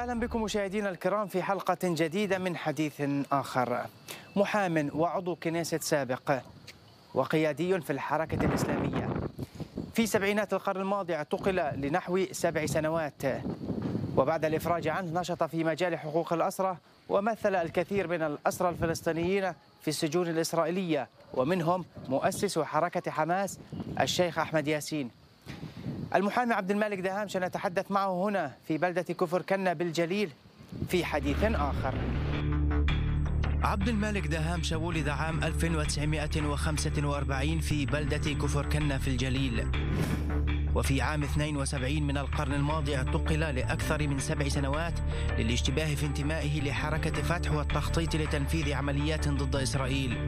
أهلا بكم مشاهدينا الكرام في حلقة جديدة من حديث آخر محام وعضو كنيسة سابق وقيادي في الحركة الإسلامية في سبعينات القرن الماضي اعتقل لنحو سبع سنوات وبعد الإفراج عنه نشط في مجال حقوق الأسرة ومثل الكثير من الأسرى الفلسطينيين في السجون الإسرائيلية ومنهم مؤسس حركة حماس الشيخ أحمد ياسين المحامي عبد المالك دهام سنتحدث معه هنا في بلدة كفر كنا بالجليل في حديث آخر عبد المالك دهامشة ولد عام 1945 في بلدة كفر كنا في الجليل وفي عام 72 من القرن الماضي اعتقل لأكثر من سبع سنوات للاشتباه في انتمائه لحركة فتح والتخطيط لتنفيذ عمليات ضد إسرائيل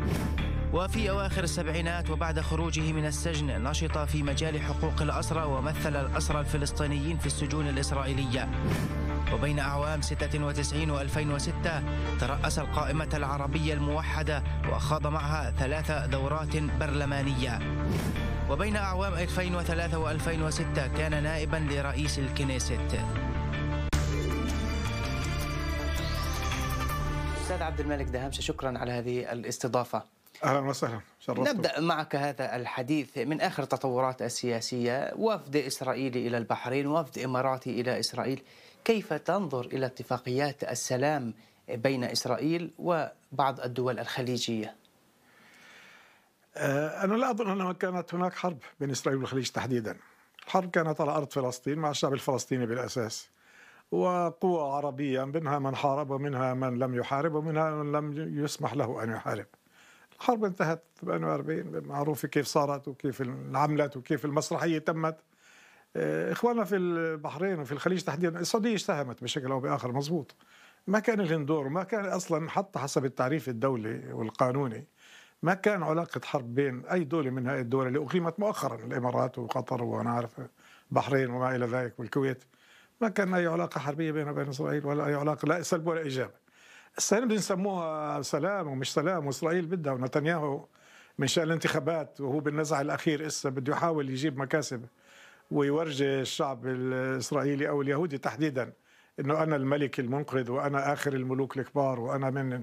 وفي أواخر السبعينات وبعد خروجه من السجن نشط في مجال حقوق الأسرى ومثل الأسرى الفلسطينيين في السجون الإسرائيلية وبين أعوام 96 و 2006 ترأس القائمة العربية الموحدة وخاض معها ثلاث دورات برلمانية وبين أعوام 2003 و 2006 كان نائبا لرئيس الكنيست أستاذ عبد الملك دهامشة شكرا على هذه الاستضافة اهلا وسهلا شرفتك. نبدا معك هذا الحديث من اخر التطورات السياسيه وفد اسرائيلي الى البحرين وفد اماراتي الى اسرائيل كيف تنظر الى اتفاقيات السلام بين اسرائيل وبعض الدول الخليجيه آه، انا لا اظن انه كانت هناك حرب بين اسرائيل والخليج تحديدا الحرب كانت على ارض فلسطين مع الشعب الفلسطيني بالاساس وقوى عربيه منها من حارب ومنها من لم يحارب ومنها من لم يسمح له ان يحارب الحرب انتهت ب 48 معروفه كيف صارت وكيف انعملت وكيف المسرحيه تمت آه، اخواننا في البحرين وفي الخليج تحديدا السعوديه اشتهمت بشكل او باخر مزبوط ما كان لهم دور وما كان اصلا حتى حسب التعريف الدولي والقانوني ما كان علاقة حرب بين أي دولة من هذه الدول اللي أقيمت مؤخرا الإمارات وقطر وأنا عارف البحرين وما إلى ذلك والكويت ما كان أي علاقة حربية بينها وبين إسرائيل ولا أي علاقة لا سلب ولا إيجاب السلام دي نسموها سلام ومش سلام واسرائيل بدها ونتنياهو من شان الانتخابات وهو بالنزعه الاخير اسا بده يحاول يجيب مكاسب ويورجي الشعب الاسرائيلي او اليهودي تحديدا انه انا الملك المنقذ وانا اخر الملوك الكبار وانا من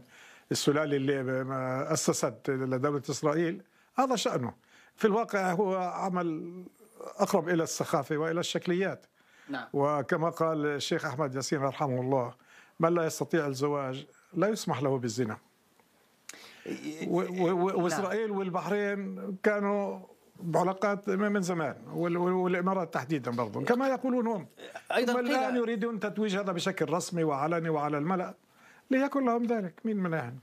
السلاله اللي اسست لدوله اسرائيل هذا شانه في الواقع هو عمل اقرب الى السخافه والى الشكليات نعم. وكما قال الشيخ احمد ياسين رحمه الله من لا يستطيع الزواج لا يسمح له بالزنا إيه، إيه، واسرائيل والبحرين كانوا بعلاقات من زمان والامارات تحديدا برضه كما يقولون هم ايضا الان يريدون تتويج هذا بشكل رسمي وعلني وعلى الملا ليكن لهم ذلك مين منعهم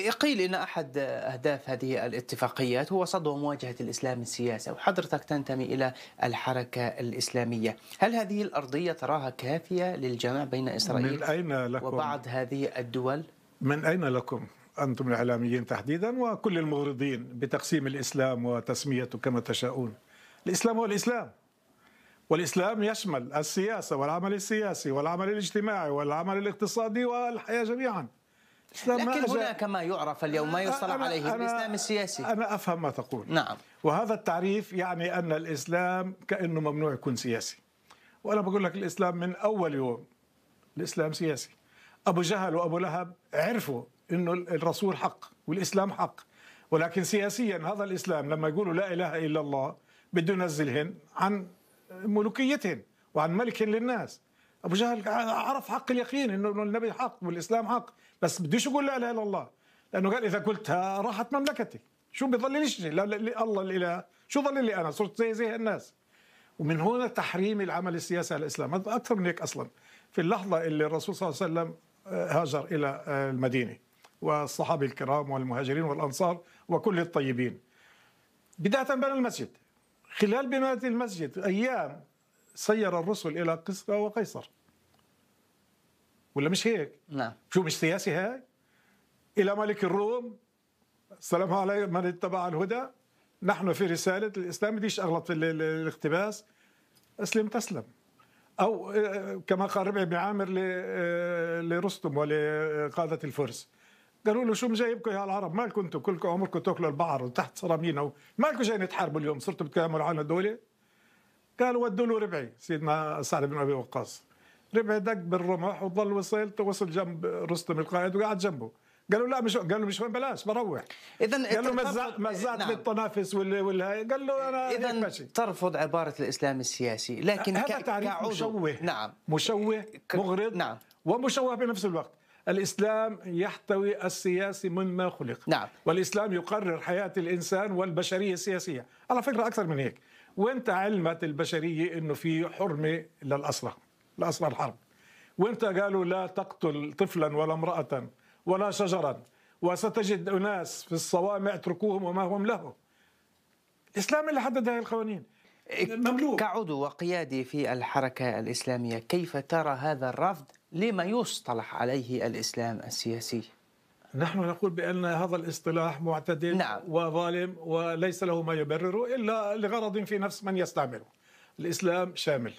قيل ان احد اهداف هذه الاتفاقيات هو صد ومواجهه الاسلام السياسي وحضرتك تنتمي الى الحركه الاسلاميه، هل هذه الارضيه تراها كافيه للجمع بين اسرائيل من أين لكم؟ وبعض هذه الدول؟ من اين لكم؟ انتم الاعلاميين تحديدا وكل المغرضين بتقسيم الاسلام وتسميته كما تشاؤون الاسلام هو الاسلام. والاسلام يشمل السياسه والعمل السياسي والعمل الاجتماعي والعمل الاقتصادي والحياه جميعا. الإسلام لكن هناك ما يعرف اليوم ما يصطلح عليه الإسلام السياسي أنا أفهم ما تقول نعم وهذا التعريف يعني أن الإسلام كأنه ممنوع يكون سياسي وأنا بقول لك الإسلام من أول يوم الإسلام سياسي أبو جهل وأبو لهب عرفوا أنه الرسول حق والإسلام حق ولكن سياسيا هذا الإسلام لما يقولوا لا إله إلا الله بده ينزلهن عن ملوكيتهن وعن ملك للناس أبو جهل عرف حق اليقين أنه النبي حق والإسلام حق بس بديش اقول لا اله الا الله لانه قال اذا قلتها راحت مملكتي شو شيء لا لا الله الاله شو لي انا صرت زي زي الناس ومن هنا تحريم العمل السياسي على الاسلام اكثر من هيك اصلا في اللحظه اللي الرسول صلى الله عليه وسلم آه، هاجر الى آه، المدينه والصحابه الكرام والمهاجرين والانصار وكل الطيبين بدايه بنى المسجد خلال بنايه المسجد ايام سير الرسل الى قسرى وقيصر ولا مش هيك؟ نعم شو مش سياسي هاي؟ إلى ملك الروم السلام عليكم من اتبع الهدى نحن في رسالة الإسلام بديش أغلط في الاقتباس أسلم تسلم أو آه، كما قال ربعي بن عامر آه، لرستم ولقادة الفرس قالوا له شو مجايبكم يا العرب مالكم انتم كلكم عمركم تاكلوا البحر وتحت صرامينا مالكم جايين تحاربوا اليوم صرتوا بتكلموا عن الدوله قال ودوا له ربعي سيدنا سعد بن ابي وقاص ربع دق بالرمح وظل وصلت توصل جنب رستم القائد وقعد جنبه قالوا لا مش قال له مش بلاش بروح اذا قال له مزعت نعم. بالطنافس وال... والهاي قال له انا اذا ترفض عباره الاسلام السياسي لكن هذا ك... تعريف كعضو. مشوه نعم مشوه ك... مغرض نعم ومشوه بنفس الوقت الاسلام يحتوي السياسي مما خلق نعم والاسلام يقرر حياه الانسان والبشريه السياسيه على فكره اكثر من هيك وانت علمت البشريه انه في حرمه للاسرى لأصل الحرب وإمتى قالوا لا تقتل طفلا ولا امرأة ولا شجرا وستجد أناس في الصوامع اتركوهم وما هم لهم الإسلام اللي حدد هذه القوانين مملوك كعضو وقيادي في الحركة الإسلامية كيف ترى هذا الرفض لما يصطلح عليه الإسلام السياسي نحن نقول بأن هذا الاصطلاح معتدل نعم. وظالم وليس له ما يبرره إلا لغرض في نفس من يستعمله الإسلام شامل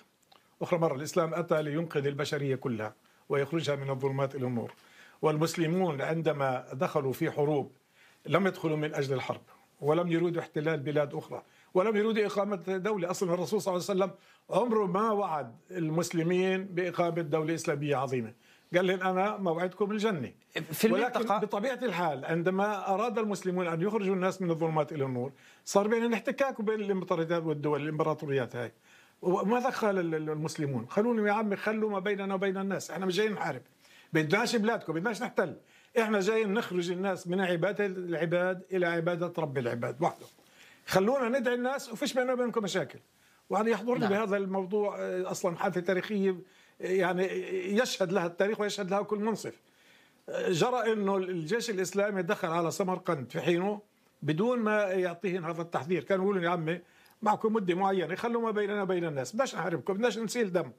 أخرى مرة الإسلام أتى لينقذ البشرية كلها ويخرجها من الظلمات إلى النور والمسلمون عندما دخلوا في حروب لم يدخلوا من أجل الحرب ولم يريدوا احتلال بلاد أخرى ولم يريدوا إقامة دولة أصلا الرسول صلى الله عليه وسلم عمره ما وعد المسلمين بإقامة دولة إسلامية عظيمة قال لهم أنا موعدكم الجنة في ولكن المنطقة بطبيعة الحال عندما أراد المسلمون أن يخرجوا الناس من الظلمات إلى النور صار بين الاحتكاك وبين الإمبراطوريات والدول الإمبراطوريات هاي وماذا قال المسلمون؟ خلونا يا عمي خلوا ما بيننا وبين الناس احنا مش جايين نحارب بدناش بلادكم بدناش نحتل احنا جايين نخرج الناس من عباده العباد الى عباده رب العباد وحده خلونا ندعي الناس وفيش بيننا وبينكم مشاكل وأنا يحضرني نعم. بهذا الموضوع آه، أصلا حادثة تاريخية آه، يعني يشهد لها التاريخ ويشهد لها كل منصف آه، جرى أنه الجيش الإسلامي دخل على سمرقند في حينه بدون ما يعطيهم هذا التحذير كانوا يقولوا يا عمي معكم مده معينه خلوا ما بيننا وبين الناس بدناش نحاربكم بدناش نسيل دم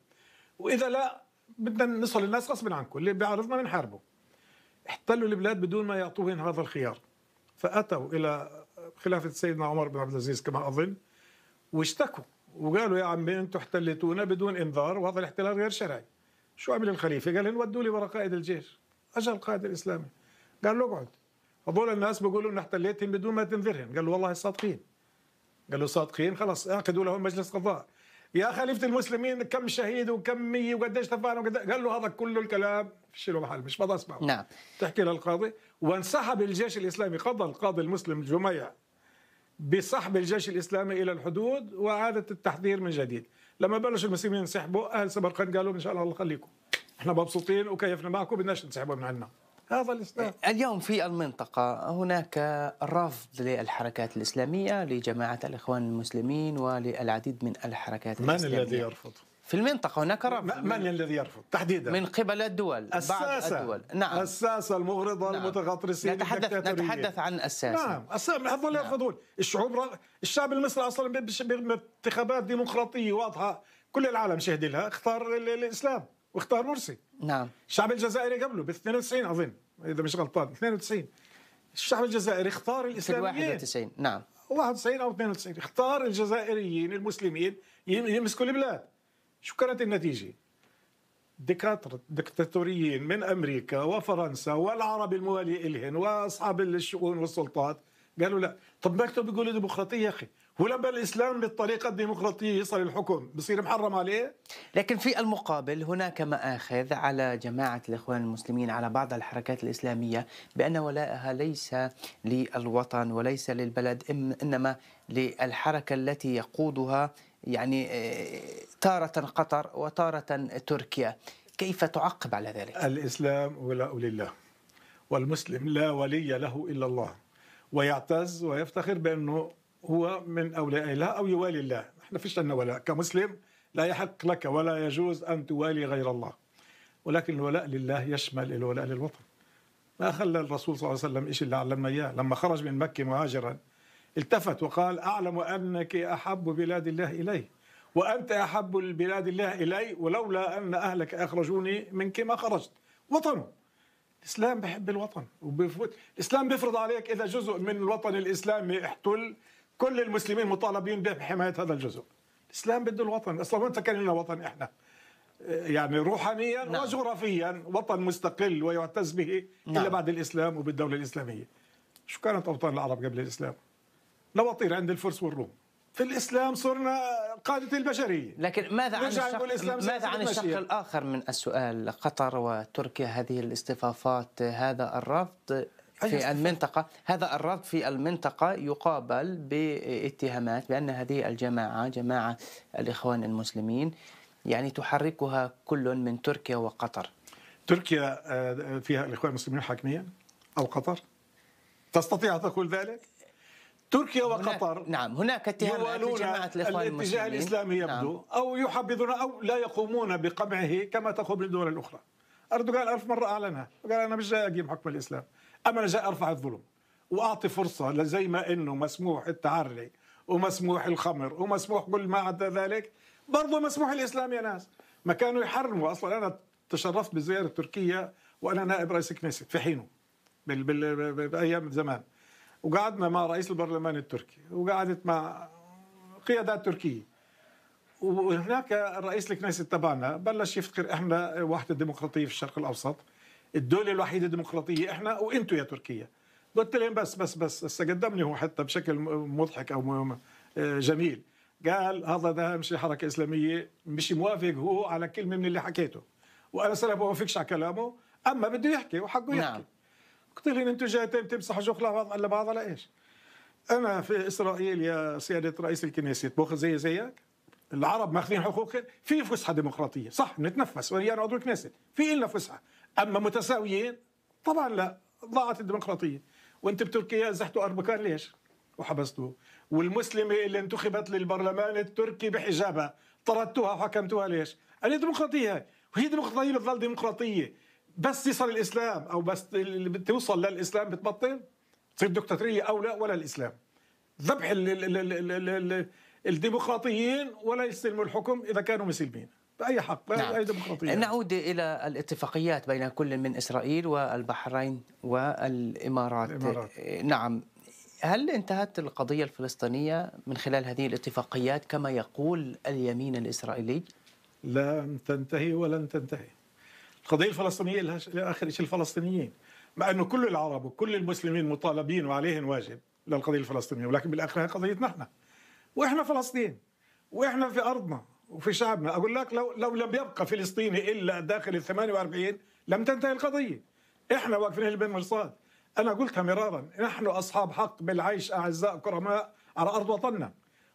واذا لا بدنا نصل الناس غصب عنكم اللي بيعرضنا بنحاربه احتلوا البلاد بدون ما يعطوهن هذا الخيار فاتوا الى خلافه سيدنا عمر بن عبد العزيز كما اظن واشتكوا وقالوا يا عمي انتم احتلتونا بدون انذار وهذا الاحتلال غير شرعي شو عمل الخليفه؟ قال لهم ودوا لي ورا قائد الجيش اجى القائد الاسلامي قال له اقعد هذول الناس بيقولوا ان احتليتهم بدون ما تنذرهم قال له والله صادقين قال له صادقين خلاص اعقدوا لهم مجلس قضاء يا خليفه المسلمين كم شهيد وكم مية وقديش تفاعلوا قال له هذا كله الكلام شيلوا محل مش بقدر اسمعه نعم تحكي للقاضي وانسحب الجيش الاسلامي قضى القاضي المسلم جميع بسحب الجيش الاسلامي الى الحدود واعاده التحذير من جديد لما بلش المسلمين ينسحبوا اهل سبرقند قالوا ان شاء الله الله يخليكم احنا مبسوطين وكيفنا معكم بدناش تنسحبوا من عندنا هذا الاسلام اليوم في المنطقه هناك رفض للحركات الاسلاميه لجماعه الاخوان المسلمين وللعديد من الحركات من الاسلاميه من الذي يرفض؟ في المنطقة هناك رفض من, من الذي يرفض تحديدا؟ من قبل الدول الساسة بعض الدول نعم الساسة المغرضة نعم. المتغطرسين نتحدث نتحدث عن الساسة نعم الساسة هذول نعم. يرفضون الشعوب الشعب المصري أصلا بانتخابات ديمقراطية واضحة كل العالم شهد لها اختار الإسلام واختار مرسي نعم الشعب الجزائري قبله بال 92 اظن اذا مش غلطان 92 الشعب الجزائري اختار الاسلاميين في 91 نعم 91 او 92 اختار الجزائريين المسلمين يمسكوا البلاد شو كانت النتيجه؟ دكاترة دكتاتوريين من أمريكا وفرنسا والعرب الموالي إلهن وأصحاب الشؤون والسلطات قالوا لا طب ما كانوا بيقولوا ديمقراطية يا أخي ولما الاسلام بالطريقه الديمقراطيه يصل الحكم بصير محرم عليه لكن في المقابل هناك مآخذ على جماعه الاخوان المسلمين على بعض الحركات الاسلاميه بان ولائها ليس للوطن وليس للبلد انما للحركه التي يقودها يعني آه، تارة قطر وتارة تركيا كيف تعقب على ذلك؟ الإسلام ولاء لله والمسلم لا ولي له إلا الله ويعتز ويفتخر بأنه هو من أولياء الله أو يوالي الله احنا فيش لنا ولاء كمسلم لا يحق لك ولا يجوز أن توالي غير الله ولكن الولاء لله يشمل الولاء للوطن ما خلى الرسول صلى الله عليه وسلم إيش اللي علمنا إياه لما خرج من مكة مهاجرا التفت وقال أعلم أنك أحب بلاد الله إلي وأنت أحب بلاد الله إلي ولولا أن أهلك أخرجوني منك ما خرجت وطنه الإسلام بحب الوطن وبفوت الإسلام بيفرض عليك إذا جزء من الوطن الإسلامي احتل كل المسلمين مطالبين بحمايه هذا الجزء الاسلام بده الوطن اصلا وين فكر لنا وطن احنا آه، يعني روحانيا نعم. وجغرافيا وطن مستقل ويعتز به نعم. الا بعد الاسلام وبالدوله الاسلاميه شو كانت اوطان العرب قبل الاسلام نواطير عند الفرس والروم في الاسلام صرنا قاده البشريه لكن ماذا عن الشق ماذا عن الشق الاخر من السؤال قطر وتركيا هذه الاصطفافات هذا الرفض في المنطقة هذا الرد في المنطقة يقابل باتهامات بأن هذه الجماعة جماعة الإخوان المسلمين يعني تحركها كل من تركيا وقطر تركيا آه، فيها الإخوان المسلمين حاكمية أو قطر تستطيع أن تقول ذلك؟ تركيا وقطر نعم هناك اتهامات لجماعة الإخوان المسلمين الاتجاه الإسلامي يبدو نعم. أو يحبذون أو لا يقومون بقمعه كما تقوم الدول الأخرى أردوغان ألف مرة أعلنها وقال أنا مش جاي أقيم حكم الإسلام اما انا جاي ارفع الظلم واعطي فرصه زي ما انه مسموح التعري ومسموح الخمر ومسموح كل ما عدا ذلك برضه مسموح الاسلام يا ناس ما كانوا يحرموا اصلا انا تشرفت بزياره تركيا وانا نائب رئيس كنيسة في حينه بال بال بايام زمان وقعدنا مع رئيس البرلمان التركي وقعدت مع قيادات تركيه وهناك رئيس الكنيسة تبعنا بلش يفتكر احنا وحده ديمقراطيه في الشرق الاوسط الدوله الوحيده الديمقراطيه احنا وانتم يا تركيا قلت لهم بس بس بس هسه قدمني هو حتى بشكل مضحك او آه، جميل قال هذا ده مش حركه اسلاميه مش موافق هو على كلمه من اللي حكيته وانا صراحه ما بوافقش على كلامه اما بده يحكي وحقه يحكي نعم. قلت لهم انتم جايتين تمسحوا شغل بعض على بعض على ايش؟ انا في اسرائيل يا سياده رئيس الكنيسة باخذ زي زيك العرب ماخذين حقوقهم في فسحه ديمقراطيه صح نتنفس ويانا عضو الكنيسة في إلنا فسحه اما متساويين طبعا لا ضاعت الديمقراطيه وانت بتركيا زحتوا اربكان ليش وحبستوه والمسلمه اللي انتخبت للبرلمان التركي بحجابها طردتوها وحكمتوها ليش هذه ديمقراطيه وهي ديمقراطيه بتضل ديمقراطيه بس يصل الاسلام او بس اللي بتوصل للاسلام بتبطل تصير دكتاتوريه او لا ولا الاسلام ذبح الديمقراطيين ولا يستلموا الحكم اذا كانوا مسلمين باي حق نعم. باي ديمقراطيه نعود الى الاتفاقيات بين كل من اسرائيل والبحرين والامارات, الإمارات. نعم هل انتهت القضيه الفلسطينيه من خلال هذه الاتفاقيات كما يقول اليمين الاسرائيلي؟ لا تنتهي ولن تنتهي. القضيه الفلسطينيه لاخر اخر شيء الفلسطينيين، مع انه كل العرب وكل المسلمين مطالبين وعليهم واجب للقضيه الفلسطينيه ولكن بالاخر هي قضيتنا احنا. واحنا فلسطين واحنا في ارضنا وفي شعبنا اقول لك لو لو لم يبقى فلسطيني الا داخل ال 48 لم تنتهي القضيه احنا واقفين بالمرصاد انا قلتها مرارا نحن اصحاب حق بالعيش اعزاء كرماء على ارض وطننا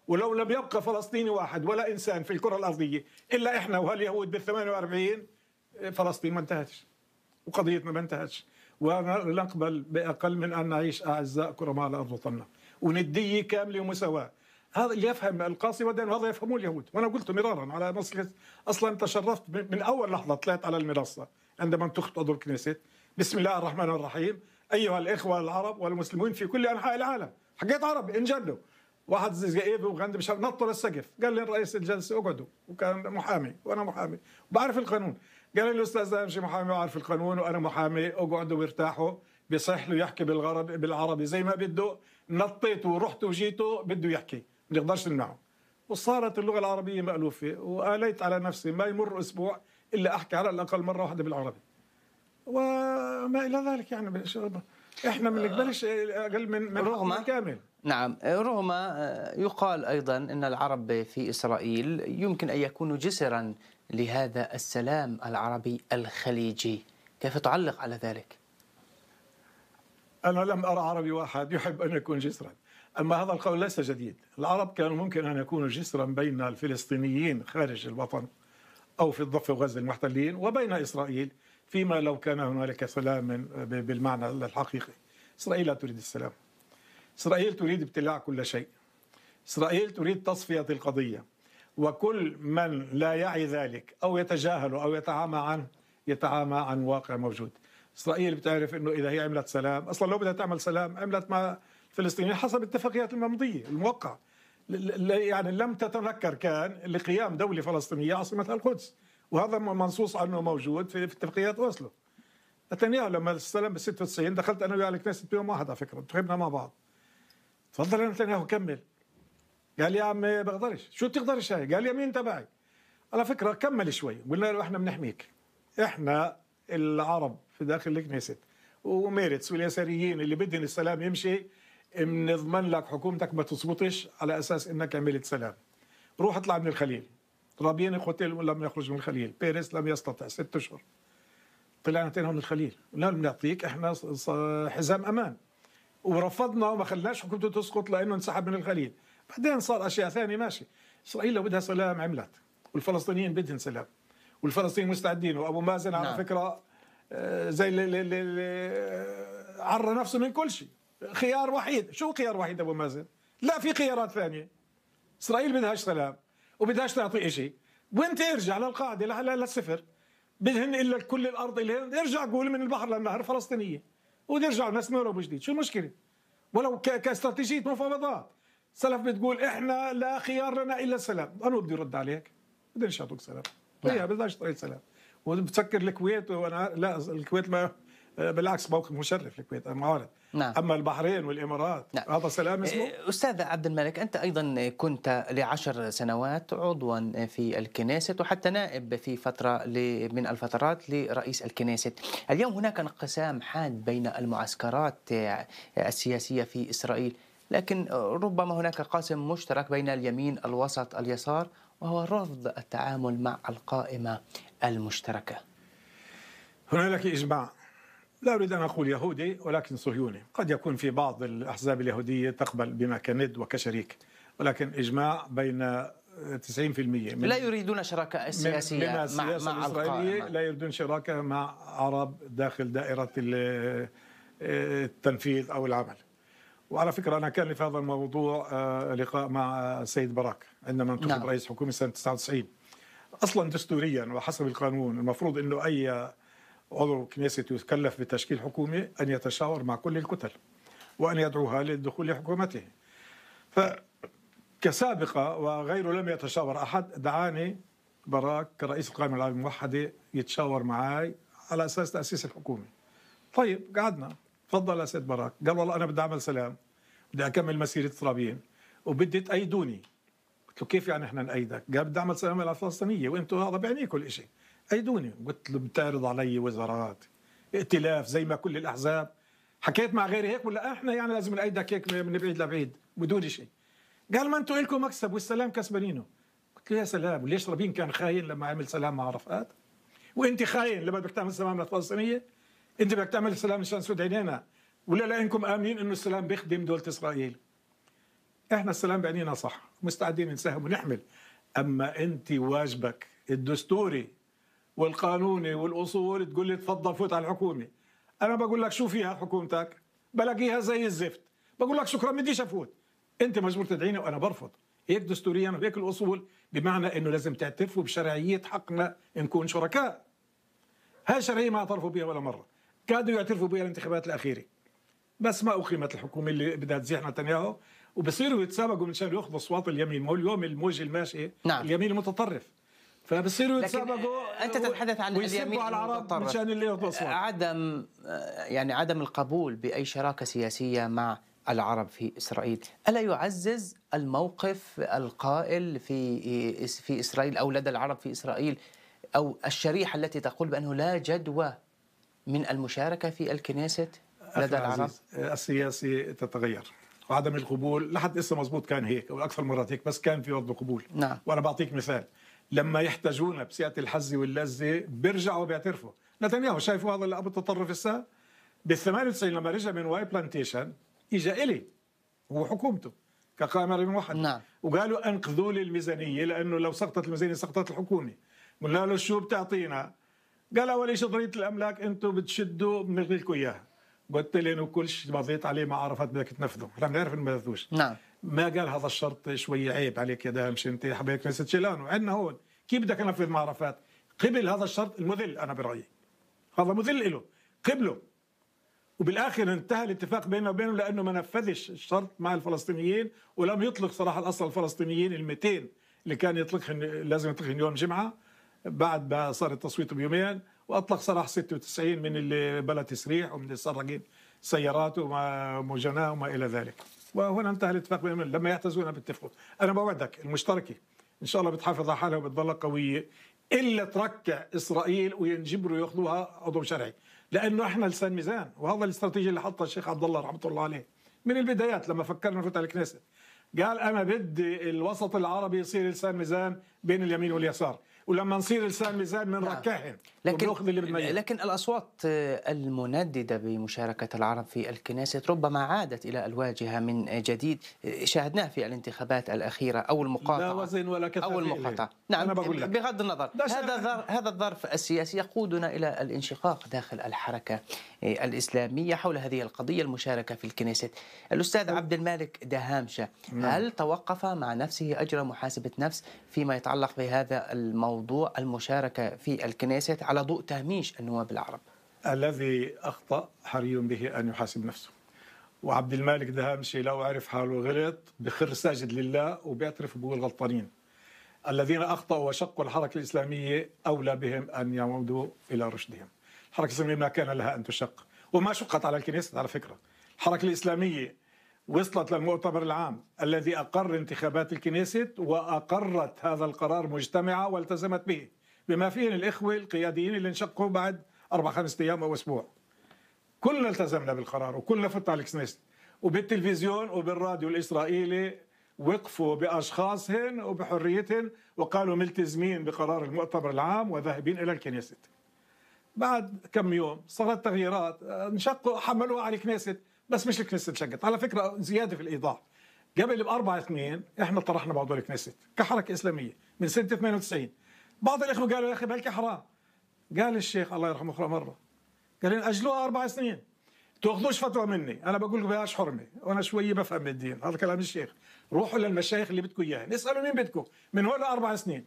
ولو لم يبقى فلسطيني واحد ولا انسان في الكره الارضيه الا احنا وهاليهود بال 48 فلسطين ما انتهتش وقضيتنا ما انتهتش ونقبل باقل من ان نعيش اعزاء كرماء على ارض وطننا ونديه كامله ومساواه هذا يفهم القاصي ودين وهذا يفهمه اليهود وانا قلت مرارا على منصه اصلا تشرفت من اول لحظه طلعت على المنصه عندما انتخبت عضو الكنيسة بسم الله الرحمن الرحيم ايها الاخوه العرب والمسلمون في كل انحاء العالم حكيت عرب انجلوا واحد زقيب وغندم مش نطوا للسقف قال لي رئيس الجلسه اقعدوا وكان محامي وانا محامي بعرف القانون قال لي الاستاذ امشي محامي وعارف القانون وانا محامي اقعدوا وارتاحوا بصح له يحكي بالغرب بالعربي زي ما بده نطيته ورحت وجيته بده يحكي نقدرش نمنعه وصارت اللغه العربيه مالوفه واليت على نفسي ما يمر اسبوع الا احكي على الاقل مره واحده بالعربي وما الى ذلك يعني احنا ما بنقبلش اقل من رغم كامل نعم رغم آه، يقال ايضا ان العرب في اسرائيل يمكن ان يكونوا جسرا لهذا السلام العربي الخليجي كيف تعلق على ذلك؟ انا لم ارى عربي واحد يحب ان يكون جسرا أما هذا القول ليس جديد العرب كانوا ممكن أن يكونوا جسرا بين الفلسطينيين خارج الوطن أو في الضفة وغزة المحتلين وبين إسرائيل فيما لو كان هنالك سلام بالمعنى الحقيقي إسرائيل لا تريد السلام إسرائيل تريد ابتلاع كل شيء إسرائيل تريد تصفية القضية وكل من لا يعي ذلك أو يتجاهله أو يتعامى عنه يتعامى عن واقع موجود إسرائيل بتعرف أنه إذا هي عملت سلام أصلا لو بدها تعمل سلام عملت ما فلسطينيين حسب الاتفاقيات الممضيه الموقعه يعني لم تتذكر كان لقيام دوله فلسطينيه عاصمتها القدس وهذا منصوص عنه موجود في اتفاقيات اوسلو نتنياهو لما استلم ب 96 دخلت انا وياه على الكنيسه بيوم واحد على فكره انتخبنا مع بعض تفضل يا نتنياهو كمل قال يا عمي بقدرش شو بتقدرش هاي قال يمين تبعي على فكره كمل شوي قلنا له احنا بنحميك احنا العرب في داخل الكنيسه وميرتس واليساريين اللي بدهم السلام يمشي بنضمن لك حكومتك ما تسقطش على اساس انك عملت سلام روح اطلع من الخليل رابين قتل لم يخرج من الخليل بيريس لم يستطع ست اشهر طلعنا تنهم من الخليل لم نعم، بنعطيك احنا حزام امان ورفضنا وما خلناش حكومته تسقط لانه انسحب من الخليل بعدين صار اشياء ثانيه ماشي اسرائيل لو بدها سلام عملت والفلسطينيين بدهم سلام والفلسطينيين مستعدين وابو مازن على نعم. فكره آه، زي اللي عرى نفسه من كل شيء خيار وحيد شو خيار وحيد ابو مازن لا في خيارات ثانيه اسرائيل بدهاش سلام وبدهاش تعطي شيء وانت ارجع للقاعده للصفر بدهن الا كل الارض الهند ارجع قول من البحر للنهر فلسطينيه ونرجع نسمير ابو جديد شو المشكله ولو كاستراتيجيه مفاوضات سلف بتقول احنا لا خيار لنا الا السلام انا بدي ارد عليك بديش اعطوك سلام هي نعم. بدهاش طريق سلام وبتفكر الكويت وانا لا الكويت ما آه، بالعكس موقف مشرف للكويت معارض نعم. اما البحرين والامارات نعم. هذا سلام اسمه استاذ عبد الملك انت ايضا كنت لعشر سنوات عضوا في الكنيسة وحتى نائب في فتره من الفترات لرئيس الكنيسة اليوم هناك انقسام حاد بين المعسكرات السياسيه في اسرائيل لكن ربما هناك قاسم مشترك بين اليمين الوسط اليسار وهو رفض التعامل مع القائمه المشتركه هنالك اجماع لا أريد أن أقول يهودي ولكن صهيوني قد يكون في بعض الأحزاب اليهودية تقبل بما كند وكشريك ولكن إجماع بين 90% من لا يريدون شراكة سياسية مع, مع الإسرائيلية لا يريدون شراكة مع عرب داخل دائرة التنفيذ أو العمل وعلى فكرة أنا كان لي في هذا الموضوع آه، لقاء مع السيد براك عندما انتخب نعم. رئيس حكومة سنة 99 أصلا دستوريا وحسب القانون المفروض أنه أي عضو كنيسة يتكلف بتشكيل حكومة أن يتشاور مع كل الكتل وأن يدعوها للدخول لحكومته فكسابقة وغيره لم يتشاور أحد دعاني براك كرئيس القائمة العربية الموحدة يتشاور معي على أساس تأسيس الحكومة طيب قعدنا تفضل يا سيد براك قال والله أنا بدي أعمل سلام بدي أكمل مسيرة ترابين وبدي تأيدوني قلت له كيف يعني احنا نأيدك؟ قال بدي أعمل سلام على الفلسطينية وأنتم هذا بيعنيكم الشيء أيدوني قلت له بتعرض علي وزارات ائتلاف زي ما كل الأحزاب حكيت مع غيري هيك ولا احنا يعني لازم نأيدك هيك من بعيد لبعيد بدون شيء قال ما انتم لكم مكسب والسلام كسبانينه قلت له يا سلام وليش رابين كان خاين لما عمل سلام مع رفقات وانت خاين لما بدك تعمل سلام للفلسطينيه انت بدك تعمل سلام مشان سود عينينا ولا لانكم امنين انه السلام بيخدم دوله اسرائيل احنا السلام بعينينا صح مستعدين نساهم ونحمل اما انت واجبك الدستوري والقانوني والاصول تقول لي تفضل فوت على الحكومه انا بقول لك شو فيها حكومتك بلاقيها زي الزفت بقول لك شكرا بديش افوت انت مجبور تدعيني وانا برفض هيك دستوريا وهيك الاصول بمعنى انه لازم تعترفوا بشرعيه حقنا نكون شركاء هاي الشرعيه ما اعترفوا بها ولا مره كادوا يعترفوا بها الانتخابات الاخيره بس ما اقيمت الحكومه اللي بدها تزيح نتنياهو وبصيروا يتسابقوا من شان ياخذوا اصوات اليمين ما هو اليوم الموجه الماشيه نعم. اليمين المتطرف فبصيروا يتسابقوا انت تتحدث عن اليمين على العرب مشان اللي يوصلوا عدم يعني عدم القبول باي شراكه سياسيه مع العرب في اسرائيل، الا يعزز الموقف القائل في في اسرائيل او لدى العرب في اسرائيل او الشريحه التي تقول بانه لا جدوى من المشاركه في الكنيسة لدى العرب؟ السياسي تتغير وعدم القبول لحد اسا مزبوط كان هيك او اكثر مرات هيك بس كان في وضع قبول نعم وانا بعطيك مثال لما يحتاجونا بسيئة الحز واللذة بيرجعوا بيعترفوا نتنياهو شايفوا هذا اللي قبل التطرف السا بال 98 لما رجع من واي بلانتيشن اجى الي هو حكومته كقائمة رقم واحد نعم وقالوا انقذوا لي الميزانيه لانه لو سقطت الميزانيه سقطت الحكومه قلنا له شو بتعطينا؟ قال اول شيء ضريبه الاملاك انتم بتشدوا بنلغي لكم اياها قلت له انه كل شيء مضيت عليه ما عرفت بدك تنفذه احنا بنعرف انه ما نفذوش نعم ما قال هذا الشرط شويه عيب عليك يا دامش انت حضرتك رئيسه شيلانو عندنا هون كيف بدك انفذ عرفات؟ قبل هذا الشرط المذل انا برايي هذا مذل له قبله وبالاخر انتهى الاتفاق بيننا وبينه لانه ما نفذش الشرط مع الفلسطينيين ولم يطلق صراحه الاصل الفلسطينيين ال 200 اللي كان يطلقهم لازم يطلقهم يوم جمعه بعد ما صار التصويت بيومين واطلق صراحه 96 من اللي بلا تسريح ومن اللي سرقين سياراته وما وما الى ذلك وهنا انتهى الاتفاق بينهم لما يعتزلون بيتفقوا انا بوعدك المشتركه ان شاء الله بتحافظ على حالها وبتضل قويه الا تركع اسرائيل وينجبروا ياخذوها عضو شرعي لانه احنا لسان ميزان وهذا الاستراتيجي اللي حطها الشيخ عبد الله رحمه الله عليه من البدايات لما فكرنا نفوت على الكنيسه قال انا بدي الوسط العربي يصير لسان ميزان بين اليمين واليسار ولما نصير لسان ميزان بنركهن نعم. لكن اللي لكن الاصوات آه، المندده بمشاركه العرب في الكنيسة ربما عادت الى الواجهه من جديد شاهدناه في الانتخابات الاخيره او المقاطعه لا وزن ولا كثافه او المقاطعه نعم أنا بقول لك. بغض النظر هذا هذا الظرف السياسي يقودنا الى الانشقاق داخل الحركه آه، الاسلاميه حول هذه القضيه المشاركه في الكنيسة الاستاذ عبد المالك دهامشه نعم. هل توقف مع نفسه اجرى محاسبه نفس فيما يتعلق بهذا الموضوع موضوع المشاركة في الكنيسة على ضوء تهميش النواب العرب الذي أخطأ حري به أن يحاسب نفسه وعبد المالك دهامشي لو عرف حاله غلط بخر ساجد لله وبيعترف بقول غلطانين الذين أخطأوا وشقوا الحركة الإسلامية أولى بهم أن يعودوا إلى رشدهم الحركة الإسلامية ما كان لها أن تشق وما شقت على الكنيسة على فكرة الحركة الإسلامية وصلت للمؤتمر العام الذي أقر انتخابات الكنيست وأقرت هذا القرار مجتمعة والتزمت به بما فيه الإخوة القياديين اللي انشقوا بعد أربع خمس أيام أو أسبوع كلنا التزمنا بالقرار وكلنا فتنا على الكنيست وبالتلفزيون وبالراديو الإسرائيلي وقفوا بأشخاصهم وبحريتهم وقالوا ملتزمين بقرار المؤتمر العام وذاهبين إلى الكنيست بعد كم يوم صارت تغييرات انشقوا حملوها على الكنيست بس مش الكنيست شقت على فكره زياده في الايضاح قبل باربع اثنين احنا طرحنا موضوع الكنيست كحركه اسلاميه من سنه 98 بعض الاخوه قالوا يا اخي بلكي حرام قال الشيخ الله يرحمه اخرى مره قال لنا اجلوها اربع سنين تاخذوش فتوى مني انا بقول لكم بهاش حرمه وانا شويه بفهم الدين هذا كلام الشيخ روحوا للمشايخ اللي بدكم اياها اسالوا مين بدكم من هون لاربع سنين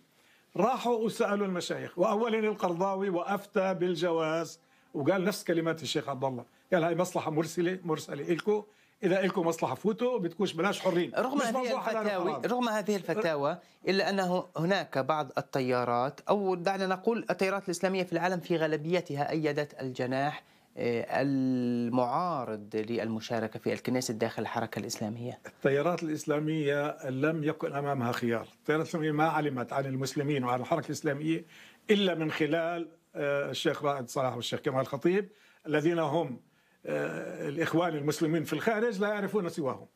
راحوا وسالوا المشايخ وأولين القرضاوي وافتى بالجواز وقال نفس كلمات الشيخ عبد الله قال هاي مصلحه مرسله مرسله لكم اذا لكم مصلحه فوتوا بدكوش بلاش حرين رغم هذه الفتاوى رغم هذه الفتاوى الا انه هناك بعض التيارات او دعنا نقول التيارات الاسلاميه في العالم في غالبيتها ايدت الجناح آه، المعارض للمشاركة في الكنيسة داخل الحركة الإسلامية التيارات الإسلامية لم يكن أمامها خيار التيارات الإسلامية ما علمت عن المسلمين وعن الحركة الإسلامية إلا من خلال آه، الشيخ رائد صلاح والشيخ كمال الخطيب الذين هم آه، الإخوان المسلمين في الخارج لا يعرفون سواهم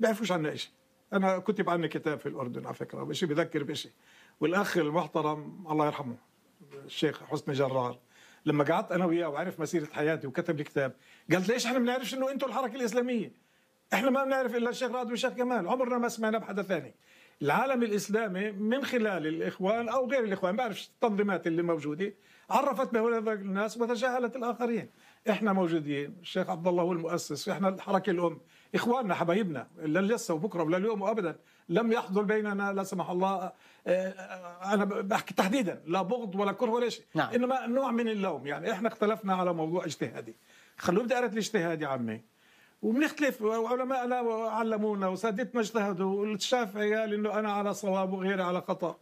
بيعرفوش عنا شيء أنا كتب عني كتاب في الأردن على فكرة بشيء بذكر بشيء والأخ المحترم الله يرحمه الشيخ حسني جرار لما قعدت انا وياه وعرف مسيره حياتي وكتب لي كتاب قال ليش احنا ما بنعرفش انه انتم الحركه الاسلاميه احنا ما بنعرف الا الشيخ راد والشيخ كمال عمرنا ما سمعنا بحدا ثاني العالم الاسلامي من خلال الاخوان او غير الاخوان ما بعرفش التنظيمات اللي موجوده عرفت بهؤلاء الناس وتجاهلت الاخرين احنا موجودين الشيخ عبد الله هو المؤسس احنا الحركه الام اخواننا حبايبنا لا لسه وبكره ولا اليوم وابدا لم يحضر بيننا لا سمح الله آه، آه، انا بحكي تحديدا لا بغض ولا كره ولا شيء نعم. انما نوع من اللوم يعني احنا اختلفنا على موضوع اجتهادي خلوه بدائره الاجتهاد يا عمي وبنختلف وعلماءنا علمونا وسادتنا اجتهدوا والشافعي قال انه انا على صواب وغيري على خطا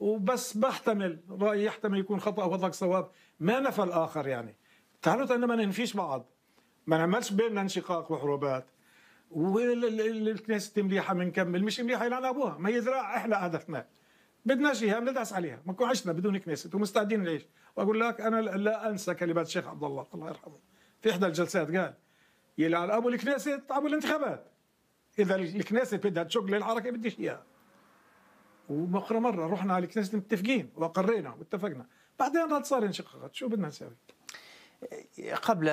وبس بحتمل رايي يحتمل يكون خطا وهذاك صواب ما نفى الاخر يعني تعالوا أن ما ننفيش بعض ما نعملش بيننا انشقاق وحروبات والكنيسة مليحة بنكمل مش مليحة يلعن أبوها ما يزرع إحنا هدفنا بدناش اياها بندعس عليها ما كون عشنا بدون كنيسة ومستعدين نعيش واقول لك انا لا انسى كلمات الشيخ عبد الله الله يرحمه في احدى الجلسات قال يلعن ابو الكنيسة أبو الانتخابات اذا الكنيسة بدها تشق للحركة بديش اياها ومقر مره رحنا على الكنيسة متفقين واقرينا واتفقنا بعدين رد صار انشقاقات شو بدنا نسوي؟ قبل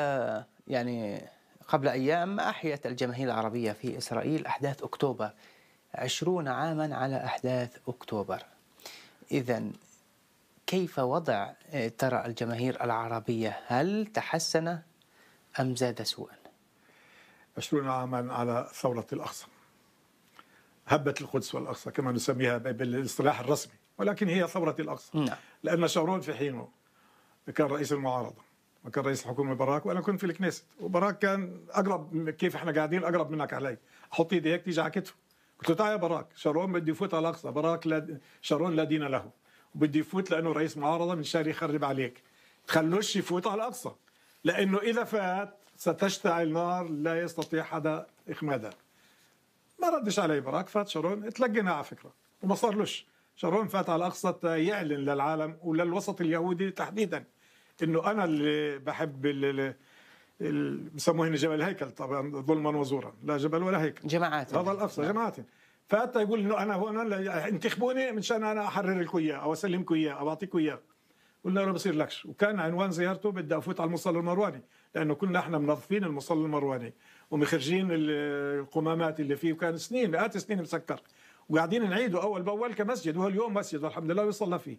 يعني قبل أيام أحيت الجماهير العربية في إسرائيل أحداث أكتوبر عشرون عاما على أحداث أكتوبر إذا كيف وضع آه، ترى الجماهير العربية هل تحسن أم زاد سوءا عشرون عاما على ثورة الأقصى هبة القدس والأقصى كما نسميها بالاصطلاح الرسمي ولكن هي ثورة الأقصى نعم. لأن شارون في حينه كان رئيس المعارضة وكان رئيس الحكومه براك وانا كنت في الكنيست وبراك كان اقرب كيف احنا قاعدين اقرب منك علي احط ايدي هيك تيجي على كتفه قلت له تعال يا براك شارون بده يفوت على الاقصى براك لا شارون لا دين له وبده يفوت لانه رئيس معارضه من شان يخرب عليك تخلوش يفوت على الاقصى لانه اذا فات ستشتعل نار لا يستطيع حدا اخمادها ما ردش علي براك فات شارون تلقينا على فكره وما صارلوش شارون فات على الاقصى يعلن للعالم وللوسط اليهودي تحديدا انه انا اللي بحب اللي بسموهن جبل هيكل طبعا ظلما وزورا لا جبل ولا هيكل جماعات هذا الافضل جماعات فاتى يقول انه انا هون انتخبوني مشان انا احرر لكم اياه او اسلمكم اياه او اعطيكم اياه قلنا له بصير لكش وكان عنوان زيارته بدي افوت على المصلى المرواني لانه كنا احنا منظفين المصلى المرواني ومخرجين القمامات اللي فيه وكان سنين مئات السنين مسكر وقاعدين نعيده اول باول كمسجد وهو اليوم مسجد والحمد لله ويصلى فيه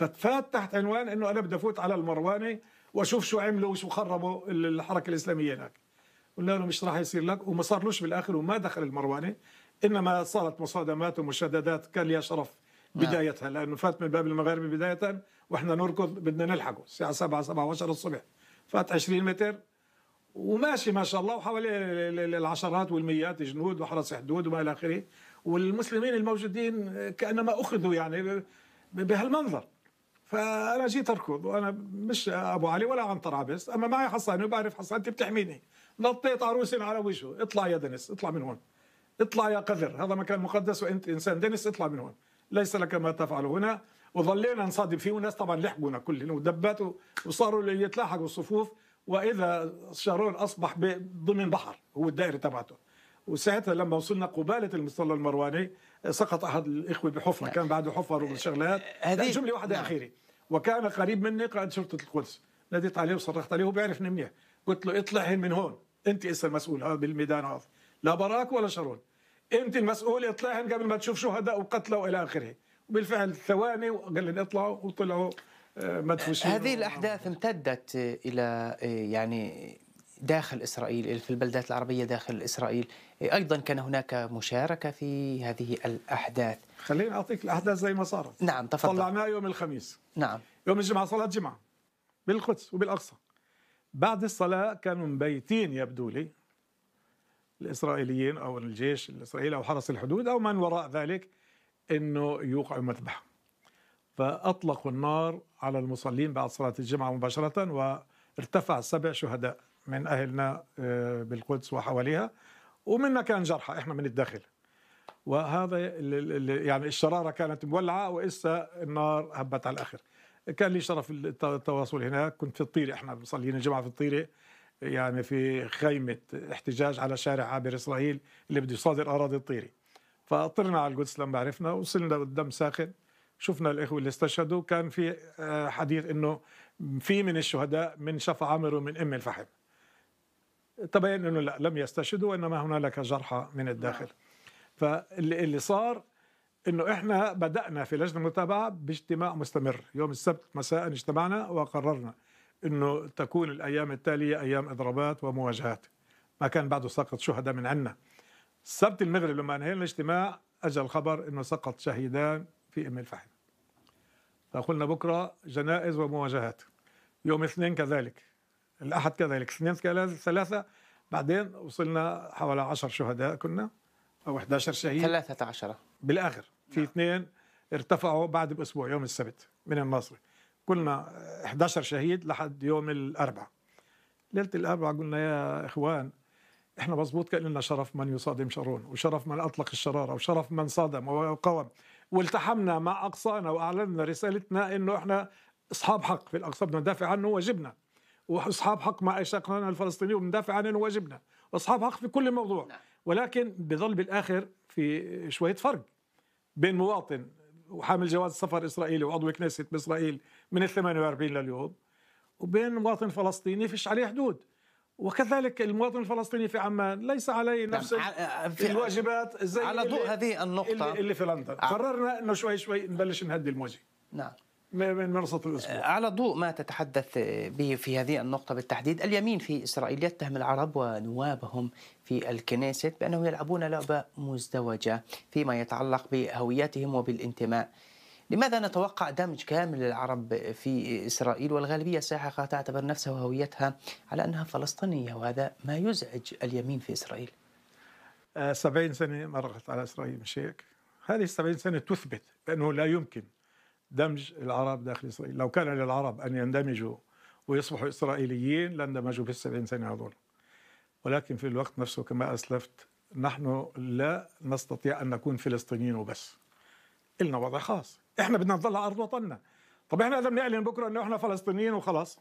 فتفات تحت عنوان انه انا بدي افوت على المرواني واشوف شو عملوا وشو خربوا الحركه الاسلاميه هناك قلنا له مش راح يصير لك وما صارلوش بالاخر وما دخل المرواني انما صارت مصادمات ومشددات كان لي شرف نعم. بدايتها لانه فات من باب المغاربه بدايه واحنا نركض بدنا نلحقه الساعه 7 7 10 الصبح فات 20 متر وماشي ما شاء الله وحواليه العشرات والمئات جنود وحرس حدود وما الى اخره والمسلمين الموجودين كانما اخذوا يعني بهالمنظر فانا جيت اركض وانا مش ابو علي ولا عن طرابس اما معي حصانه بعرف حصانتي بتحميني نطيت عروسي على وجهه اطلع يا دنس اطلع من هون اطلع يا قذر هذا مكان مقدس وانت انسان دنس اطلع من هون ليس لك ما تفعل هنا وظلينا نصادم فيه وناس طبعا لحقونا كلنا ودبات وصاروا يتلاحقوا الصفوف واذا شارون اصبح ضمن بحر هو الدائره تبعته وساعتها لما وصلنا قبالة المصلى المرواني سقط أحد الإخوة بحفرة كان بعده حفر وشغلات هذه جملة واحدة أخيرة وكان قريب مني قائد شرطه القدس ناديت عليه وصرخت عليه وبيعرفني منيح قلت له اطلع من هون انت اسا المسؤول هذا بالميدان هذا لا براك ولا شرون انت المسؤول اطلعهم قبل ما تشوف شهداء وقتلى والى اخره وبالفعل ثواني وقال لهم اطلعوا وطلعوا آه، مدفوشين هذه الاحداث امتدت الى آه، يعني داخل اسرائيل في البلدات العربيه داخل اسرائيل ايضا كان هناك مشاركه في هذه الاحداث خليني اعطيك الاحداث زي ما صارت نعم تفضل طلعناه يوم الخميس نعم يوم الجمعه صلاه جمعه بالقدس وبالاقصى بعد الصلاه كانوا مبيتين يبدو لي الاسرائيليين او الجيش الاسرائيلي او حرس الحدود او من وراء ذلك انه يوقعوا مذبح فاطلقوا النار على المصلين بعد صلاه الجمعه مباشره وارتفع سبع شهداء من اهلنا آه، بالقدس وحواليها ومنا كان جرحى احنا من الداخل وهذا يعني الشراره كانت مولعه وإسا النار هبت على الاخر كان لي شرف التواصل هناك كنت في الطيره احنا مصليين الجمعه في الطيره يعني في خيمه احتجاج على شارع عابر اسرائيل اللي بده يصادر اراضي الطيره فطرنا على القدس لما عرفنا وصلنا والدم ساخن شفنا الاخوه اللي استشهدوا كان في آه، حديث انه في من الشهداء من شفا عمر ومن ام الفحم تبين انه لا لم يستشهدوا وانما هنالك جرحى من الداخل فاللي صار انه احنا بدانا في لجنه المتابعه باجتماع مستمر يوم السبت مساء اجتمعنا وقررنا انه تكون الايام التاليه ايام اضرابات ومواجهات ما كان بعده سقط شهداء من عنا السبت المغرب لما انهينا الاجتماع اجى الخبر انه سقط شهيدان في ام الفحم فقلنا بكره جنائز ومواجهات يوم اثنين كذلك الاحد كذلك اثنين ثلاثه بعدين وصلنا حوالي عشر شهداء كنا او 11 شهيد 13 بالاخر في نعم. اثنين ارتفعوا بعد باسبوع يوم السبت من المصري قلنا 11 شهيد لحد يوم الاربعاء ليله الاربعاء قلنا يا اخوان احنا مضبوط كان لنا شرف من يصادم شارون وشرف من اطلق الشراره وشرف من صادم وقاوم والتحمنا مع اقصانا واعلنا رسالتنا انه احنا اصحاب حق في الاقصى بدنا ندافع عنه واجبنا واصحاب حق مع اشقائنا الفلسطينيين وبندافع عنه واجبنا واصحاب حق في كل موضوع نعم. ولكن بظل بالاخر في شويه فرق بين مواطن وحامل جواز سفر اسرائيلي وعضو كنيسه باسرائيل من ال 48 لليوم وبين مواطن فلسطيني فيش عليه حدود وكذلك المواطن الفلسطيني في عمان ليس عليه نعم، نفس آه، في الواجبات زي على ضوء هذه النقطة اللي, اللي في لندن آه. قررنا انه شوي شوي نبلش نهدي الموجه نعم من منصة الأسبوع آه، على ضوء ما تتحدث آه، به في هذه النقطة بالتحديد اليمين في إسرائيل يتهم العرب ونوابهم في الكنيست بأنهم يلعبون لعبة مزدوجة فيما يتعلق بهويتهم وبالانتماء لماذا نتوقع دمج كامل للعرب في إسرائيل والغالبية الساحقة تعتبر نفسها وهويتها على أنها فلسطينية وهذا ما يزعج اليمين في إسرائيل آه، سبعين سنة مرقت على إسرائيل مش هيك هذه السبعين سنة تثبت بأنه لا يمكن دمج العرب داخل إسرائيل لو كان للعرب أن يندمجوا ويصبحوا إسرائيليين لاندمجوا في السبعين سنة هذول ولكن في الوقت نفسه كما أسلفت نحن لا نستطيع أن نكون فلسطينيين وبس إلنا وضع خاص إحنا بدنا نضل على أرض وطننا طب إحنا إذا بنعلن بكرة أنه إحنا فلسطينيين وخلاص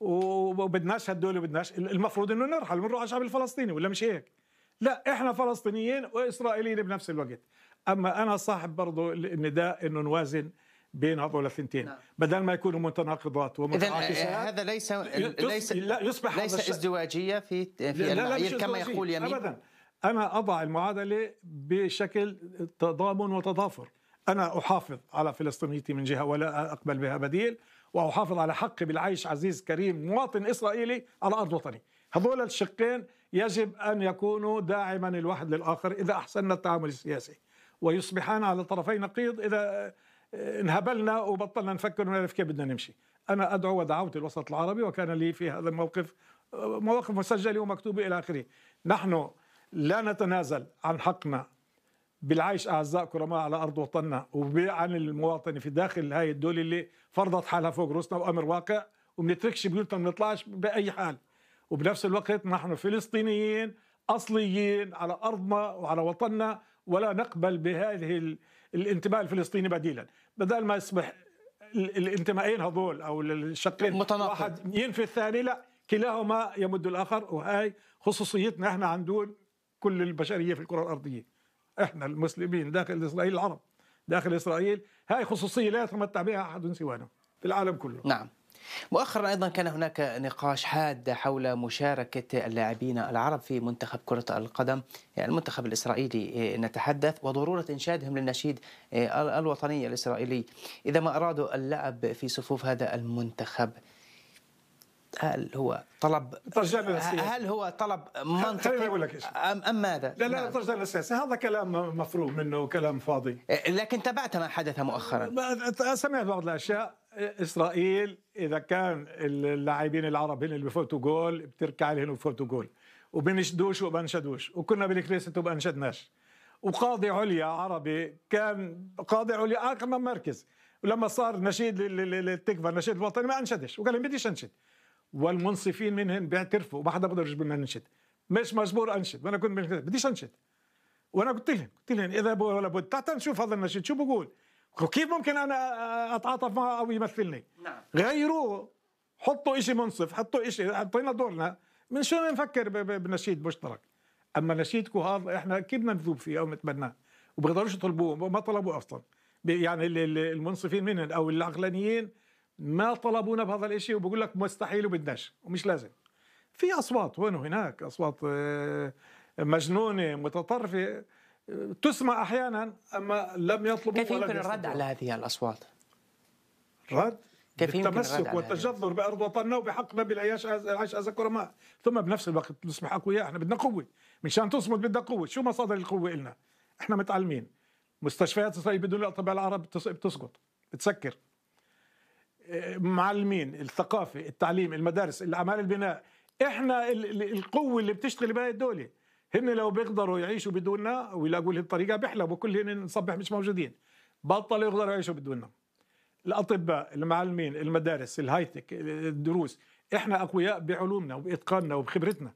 وبدناش هالدولة وبدناش المفروض أنه نرحل ونروح على الشعب الفلسطيني ولا مش هيك لا إحنا فلسطينيين وإسرائيليين بنفس الوقت أما أنا صاحب برضو النداء أنه نوازن بين هذول الثنتين نعم. بدل ما يكونوا متناقضات آه، ومتعاكسات آه، هذا ليس ليس لا يصبح ليس هذا ازدواجيه في في لا لا مش كما يقول يمين ابدا انا اضع المعادله بشكل تضامن وتضافر انا احافظ على فلسطينيتي من جهه ولا اقبل بها بديل واحافظ على حقي بالعيش عزيز كريم مواطن اسرائيلي على ارض وطني هذول الشقين يجب ان يكونوا داعما الواحد للاخر اذا احسننا التعامل السياسي ويصبحان على طرفي نقيض اذا انهبلنا وبطلنا نفكر ونعرف كيف بدنا نمشي انا ادعو ودعوت الوسط العربي وكان لي في هذا الموقف مواقف مسجله ومكتوبه الى اخره نحن لا نتنازل عن حقنا بالعيش اعزاء كرماء على ارض وطننا وعن المواطنه في داخل هاي الدوله اللي فرضت حالها فوق روسنا وامر واقع وبنتركش بيوتنا ما بنطلعش باي حال وبنفس الوقت نحن فلسطينيين اصليين على ارضنا وعلى وطننا ولا نقبل بهذه الانتماء الفلسطيني بديلا بدل ما يصبح الانتمائين هذول او الشقين متناقض واحد ينفي الثاني لا كلاهما يمد الاخر وهي خصوصيتنا احنا عن دول كل البشريه في الكره الارضيه احنا المسلمين داخل اسرائيل العرب داخل اسرائيل هاي خصوصيه لا يتمتع بها احد سوانا في العالم كله نعم مؤخرا ايضا كان هناك نقاش حاد حول مشاركه اللاعبين العرب في منتخب كره القدم يعني المنتخب الاسرائيلي آه، نتحدث وضروره انشادهم للنشيد آه، الوطني الاسرائيلي اذا ما ارادوا اللعب في صفوف هذا المنتخب هل هو طلب هل هو طلب منطقي اقول لك أم, ام ماذا؟ لا لا نعم. ترجع للسياسه هذا كلام مفروغ منه وكلام فاضي آه، لكن تابعت ما حدث مؤخرا سمعت بعض الاشياء اسرائيل اذا كان اللاعبين العرب هن اللي بفوتوا جول بتركع عليهم وبفوتوا جول وبنشدوش وبنشدوش وكنا بالكريست وبنشدناش وقاضي عليا عربي كان قاضي عليا من مركز ولما صار نشيد للتكفى نشيد الوطني ما انشدش وقال لي بديش انشد والمنصفين منهم بيعترفوا ما حدا بقدر لنا ننشد مش مجبور انشد وانا كنت بديش انشد وانا قلت لهم قلت لهم اذا ولا بد تعال نشوف هذا النشيد شو بقول كيف ممكن انا اتعاطف معه او يمثلني؟ نعم غيروه حطوا شيء منصف حطوا شيء اعطينا دورنا من شو نفكر بنشيد مشترك اما نشيدكم هذا احنا كيف بدنا نذوب فيه او نتبناه وبقدروش يطلبوه ما طلبوه اصلا يعني المنصفين منهم او العقلانيين ما طلبونا بهذا الشيء وبقول لك مستحيل وبدناش ومش لازم في اصوات هون وهناك اصوات آه، مجنونه متطرفه تسمع احيانا اما لم يطلبوا كيف يمكن الرد على هذه الاصوات؟ رد كيف يمكن التمسك والتجذر بارض وطننا نبي العياش العيش از كرماء ثم بنفس الوقت نصبح اقوياء احنا بدنا قوه مشان تصمد بدنا قوه شو مصادر القوه إلنا احنا متعلمين مستشفيات اسرائيل بدون الاطباء العرب بتسقط بتسكر آه، معلمين الثقافه التعليم المدارس الاعمال البناء احنا القوه اللي بتشتغل بهي الدوله هن لو بيقدروا يعيشوا بدوننا ويلاقوا لي الطريقه بيحلموا كل هن نصبح مش موجودين بطلوا يقدروا يعيشوا بدوننا الاطباء المعلمين المدارس الهايتك الدروس احنا اقوياء بعلومنا وباتقاننا وبخبرتنا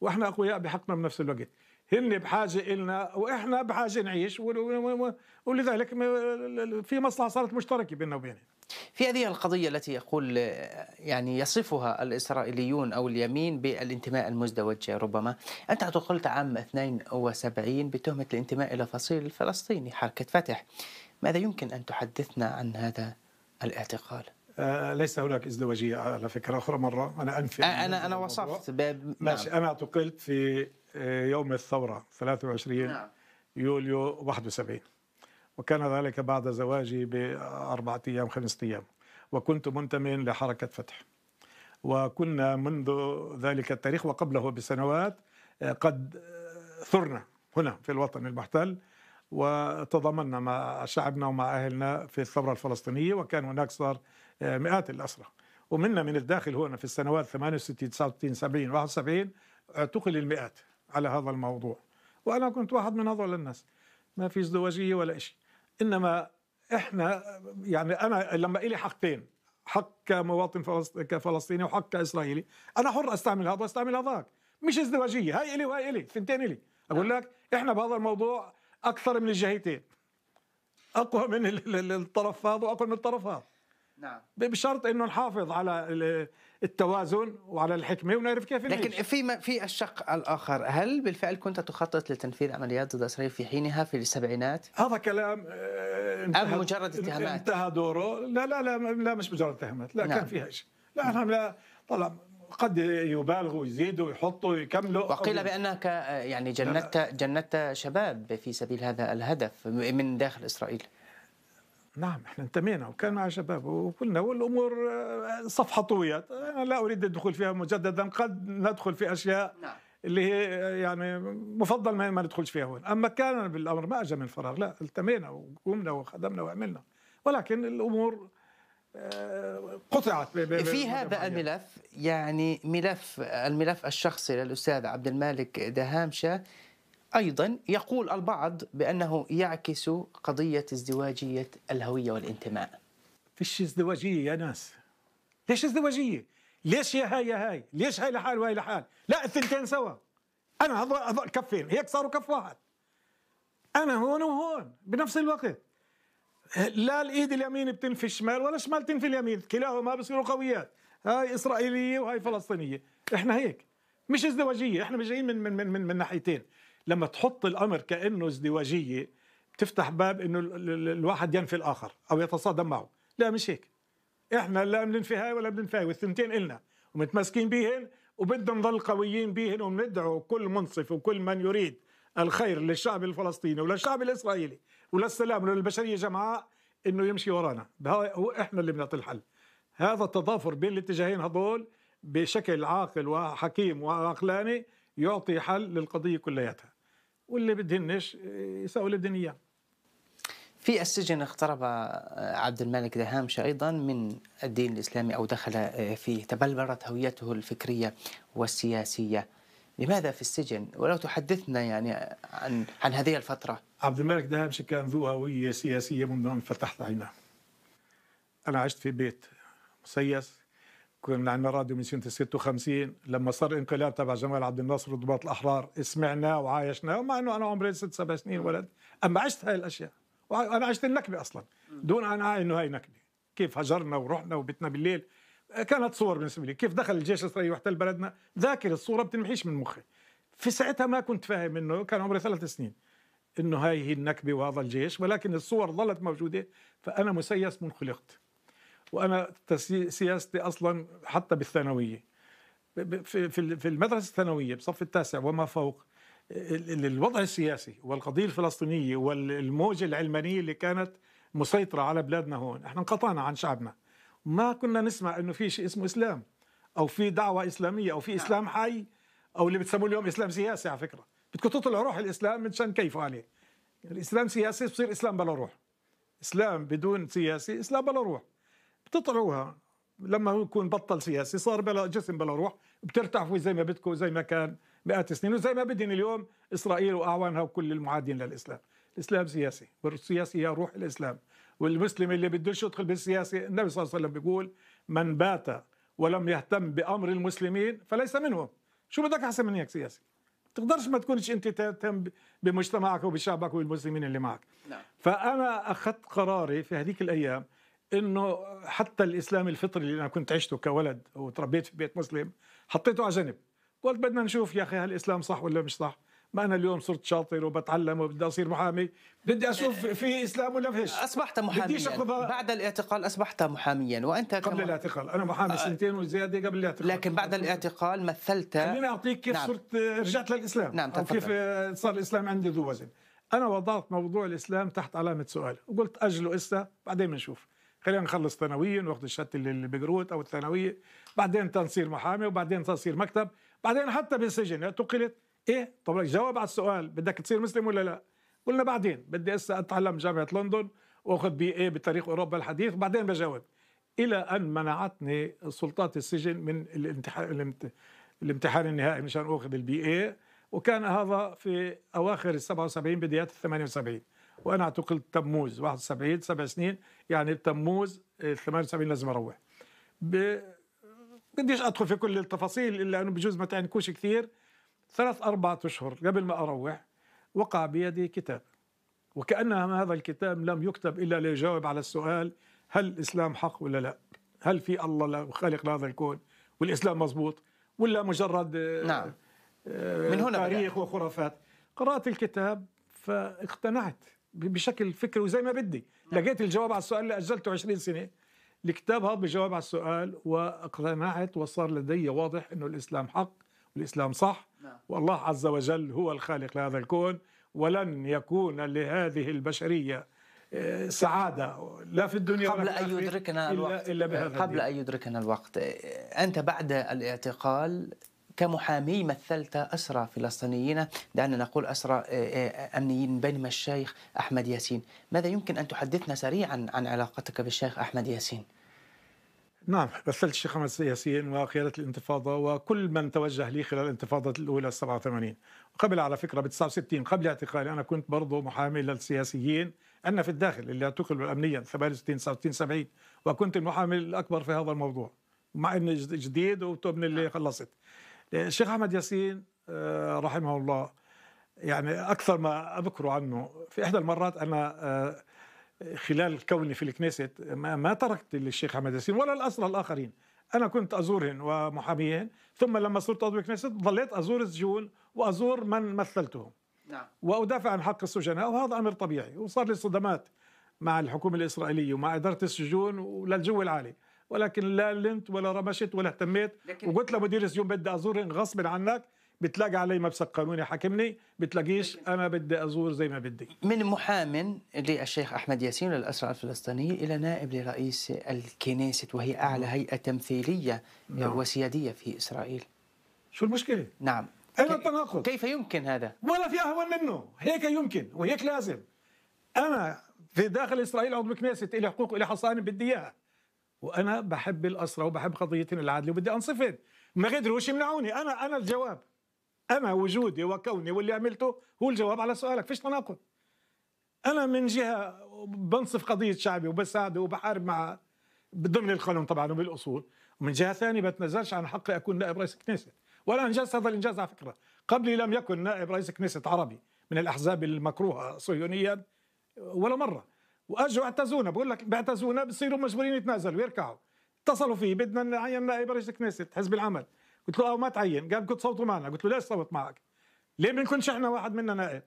واحنا اقوياء بحقنا بنفس الوقت هن بحاجه النا واحنا بحاجه نعيش ولذلك في مصلحه صارت مشتركه بيننا وبينهم في هذه القضية التي يقول يعني يصفها الإسرائيليون أو اليمين بالانتماء المزدوج ربما أنت اعتقلت عام 72 بتهمة الانتماء إلى فصيل الفلسطيني حركة فتح ماذا يمكن أن تحدثنا عن هذا الاعتقال؟ أه، ليس هناك ازدواجية على فكرة أخرى مرة أنا أنفي أنا أنا وصفت باب نعم. ماشي أنا اعتقلت في أه، يوم الثورة 23 نعم. يوليو 71 وكان ذلك بعد زواجي بأربعة أيام خمسة أيام وكنت منتميا لحركة فتح وكنا منذ ذلك التاريخ وقبله بسنوات آه، قد آه، ثرنا هنا في الوطن المحتل وتضامنا مع شعبنا ومع أهلنا في الثورة الفلسطينية وكان هناك صار آه، مئات الأسرى ومنا من الداخل هنا في السنوات 68 69 70 71 اعتقل المئات على هذا الموضوع وأنا كنت واحد من هذول الناس ما في ازدواجية ولا شيء انما احنا يعني انا لما الي حقين حق كمواطن كفلسطيني وحق كاسرائيلي انا حر استعمل هذا واستعمل هذاك مش ازدواجيه هاي الي وهاي الي ثنتين الي اقول نعم. لك احنا بهذا الموضوع اكثر من الجهتين اقوى من الطرف هذا واقوى من الطرف هذا نعم بشرط انه نحافظ على التوازن وعلى الحكمه ونعرف كيف نعيش لكن في في الشق الاخر هل بالفعل كنت تخطط لتنفيذ عمليات ضد اسرائيل في حينها في السبعينات هذا كلام آه، ام مجرد اتهامات انتهى دوره لا لا لا لا مش مجرد اتهامات لا نعم. كان فيها شيء لا نعم لا طلع قد يبالغوا يزيدوا يحطوا يكملوا وقيل بانك آه، يعني جندت جندت شباب في سبيل هذا الهدف من داخل اسرائيل نعم احنا انتمينا وكان مع شباب وقلنا والامور آه، صفحه طويت انا لا اريد الدخول فيها مجددا قد ندخل في اشياء نعم. اللي هي آه، يعني مفضل ما, ندخلش فيها هون اما كان بالامر ما اجى من فراغ لا التمينا وقمنا وخدمنا وعملنا ولكن الامور آه، قطعت في هذا الملف يعني ملف الملف الشخصي للاستاذ عبد المالك دهامشه أيضا يقول البعض بأنه يعكس قضية ازدواجية الهوية والانتماء فيش ازدواجية يا ناس ليش ازدواجية؟ ليش يا هاي يا هاي؟ ليش هاي لحال وهاي لحال؟ لا الثنتين سوا أنا هذول كفين هيك صاروا كف واحد أنا هون وهون بنفس الوقت لا الايد اليمين بتنفي الشمال ولا الشمال تنفي اليمين كلاهما بصيروا قويات هاي اسرائيليه وهاي فلسطينيه احنا هيك مش ازدواجيه احنا جايين من من من من, من ناحيتين لما تحط الامر كانه ازدواجيه بتفتح باب انه الواحد ينفي الاخر او يتصادم معه لا مش هيك احنا لا بننفي هاي ولا بننفي والثنتين إلنا ومتمسكين بيهن وبدنا نضل قويين بيهن وبندعو كل منصف وكل من يريد الخير للشعب الفلسطيني وللشعب الاسرائيلي وللسلام وللبشريه جمعاء انه يمشي ورانا هو احنا اللي بنعطي الحل هذا التضافر بين الاتجاهين هذول بشكل عاقل وحكيم وعقلاني يعطي حل للقضيه كلياتها واللي بدهنش آه، يسووا اللي بدهن اياه في السجن اقترب آه، عبد الملك دهامش أيضا من الدين الإسلامي أو دخل آه، فيه تبلبرت هويته الفكرية والسياسية لماذا في السجن ولو تحدثنا يعني عن عن هذه الفترة عبد الملك دهامش كان ذو هوية سياسية منذ أن فتحت عيناه أنا عشت في بيت مسيس كنا عندنا راديو من سنه 56 لما صار الانقلاب تبع جمال عبد الناصر والضباط الاحرار سمعنا وعايشنا مع انه انا عمري ست سبع سنين ولد اما عشت هاي الاشياء وانا عشت النكبه اصلا دون ان اعي انه هاي نكبه كيف هجرنا ورحنا وبتنا بالليل كانت صور بالنسبه لي كيف دخل الجيش الاسرائيلي واحتل بلدنا ذاكر الصوره بتنمحيش من مخي في ساعتها ما كنت فاهم انه كان عمري ثلاث سنين انه هاي هي النكبه وهذا الجيش ولكن الصور ظلت موجوده فانا مسيس من خلقت وانا سياستي اصلا حتى بالثانويه في في المدرسه الثانويه بصف التاسع وما فوق الوضع السياسي والقضيه الفلسطينيه والموجه العلمانيه اللي كانت مسيطره على بلادنا هون احنا انقطعنا عن شعبنا ما كنا نسمع انه في شيء اسمه اسلام او في دعوه اسلاميه او في نعم. اسلام حي او اللي بتسموه اليوم اسلام سياسي على فكره بدكم تطلعوا روح الاسلام منشان كيف عليه الاسلام سياسي بصير اسلام بلا روح اسلام بدون سياسي اسلام بلا روح بتطلعوها لما يكون بطل سياسي صار بلا جسم بلا روح بترتاحوا زي ما بدكم زي ما كان مئات السنين وزي ما بدهم اليوم اسرائيل واعوانها وكل المعادين للاسلام الاسلام سياسي والسياسي هي روح الاسلام والمسلم اللي بدوش يدخل بالسياسه النبي صلى الله عليه وسلم بيقول من بات ولم يهتم بامر المسلمين فليس منهم شو بدك احسن من هيك سياسي تقدرش ما تكونش انت تهتم بمجتمعك وبشعبك والمسلمين اللي معك نعم. فانا اخذت قراري في هذيك الايام انه حتى الاسلام الفطري اللي انا كنت عشته كولد وتربيت في بيت مسلم حطيته على جنب قلت بدنا نشوف يا اخي هل الاسلام صح ولا مش صح ما انا اليوم صرت شاطر وبتعلم وبدي اصير محامي بدي اشوف آه، في اسلام ولا فيش اصبحت محاميا بعد الاعتقال اصبحت محاميا وانت قبل كم... الاعتقال انا محامي أ... آه. سنتين وزياده قبل الاعتقال لكن بعد الاعتقال مثلت خليني اعطيك كيف نعم. صرت رجعت للاسلام نعم أو كيف صار الاسلام عندي ذو وزن انا وضعت موضوع الاسلام تحت علامه سؤال وقلت اجله اسا بعدين بنشوف خلينا نخلص ثانويه ناخذ الشهاده اللي بجروت او الثانويه بعدين تنصير محامي وبعدين تنصير مكتب بعدين حتى بالسجن اعتقلت يعني ايه طب جواب على السؤال بدك تصير مسلم ولا لا قلنا بعدين بدي أسا اتعلم جامعه لندن واخذ بي ايه بتاريخ اوروبا الحديث بعدين بجاوب الى ان منعتني سلطات السجن من الامتحان الامتحان النهائي مشان اخذ البي ايه وكان هذا في اواخر ال 77 بدايات ال 78 وانا اعتقل تموز 71 سبع سنين يعني بتموز 78 آه، لازم اروح ب... بديش ادخل في كل التفاصيل الا انه بجوز ما تعنكوش كثير ثلاث اربعة اشهر قبل ما اروح وقع بيدي كتاب وكأن هذا الكتاب لم يكتب الا ليجاوب على السؤال هل الاسلام حق ولا لا؟ هل في الله خالق لهذا الكون والاسلام مظبوط ولا مجرد آه، نعم آه، من هنا تاريخ وخرافات قرات الكتاب فاقتنعت بشكل فكري وزي ما بدي لا. نعم. لقيت الجواب على السؤال اللي اجلته 20 سنه الكتاب هذا بجواب على السؤال واقتنعت وصار لدي واضح انه الاسلام حق والاسلام صح نعم. والله عز وجل هو الخالق لهذا الكون ولن يكون لهذه البشريه آه، سعاده لا في الدنيا قبل ان يدركنا الوقت إلا, إلا بهذا قبل ان يدركنا الوقت انت بعد الاعتقال كمحامي مثلت أسرى فلسطينيين دعنا نقول أسرى آه، آه، أمنيين بين الشيخ أحمد ياسين ماذا يمكن أن تحدثنا سريعا عن علاقتك بالشيخ أحمد ياسين؟ نعم رسلت الشيخ أحمد ياسين وقيادة الانتفاضة وكل من توجه لي خلال الانتفاضة الأولى 87 قبل على فكرة ب 69 قبل اعتقالي أنا كنت برضه محامي للسياسيين أنا في الداخل اللي اعتقلوا أمنيا 68 69 70 وكنت المحامي الأكبر في هذا الموضوع مع أني جديد وتبني اللي نعم. خلصت الشيخ احمد ياسين آه، رحمه الله يعني اكثر ما اذكره عنه في احدى المرات انا آه، خلال كوني في الكنيسة ما تركت للشيخ احمد ياسين ولا الاسرى الاخرين انا كنت ازورهم ومحاميهم ثم لما صرت عضو كنيسة ظليت ازور السجون وازور من مثلتهم نعم. وادافع عن حق السجناء وهذا امر طبيعي وصار لي صدمات مع الحكومه الاسرائيليه ومع اداره السجون وللجو العالي ولكن لا لنت ولا رمشت ولا اهتميت وقلت لمدير السجون بدي ازورهم غصب عنك بتلاقي علي مبسك قانوني حاكمني بتلاقيش انا بدي ازور زي ما بدي من محام للشيخ احمد ياسين للاسرى الفلسطينيه الى نائب لرئيس الكنيسة وهي اعلى نعم. هيئه تمثيليه نعم. وسياديه في اسرائيل شو المشكله نعم اين التناقض كيف يمكن هذا ولا في اهون منه هيك يمكن وهيك لازم انا في داخل اسرائيل عضو كنيسة الي حقوق الي حصانه بدي اياها وانا بحب الاسرى وبحب قضيه العدل وبدي انصفد ما قدروش يمنعوني انا انا الجواب انا وجودي وكوني واللي عملته هو الجواب على سؤالك فيش تناقض انا من جهه بنصف قضيه شعبي وبساعده وبحارب مع ضمن القانون طبعا وبالاصول ومن جهه ثانيه بتنازلش عن حقي اكون نائب رئيس كنيسة وانا انجزت هذا الانجاز على فكره قبلي لم يكن نائب رئيس كنيسة عربي من الاحزاب المكروهه صهيونيا ولا مره واجوا اعتزونا بقول لك بيعتزونا بصيروا مجبورين يتنازلوا يركعوا اتصلوا فيه بدنا نعين نائب رئيس الكنيسه حزب العمل قلت له اه ما تعين قال كنت تصوتوا معنا قلت له ليش صوت معك ليه ما نكونش احنا واحد منا نائب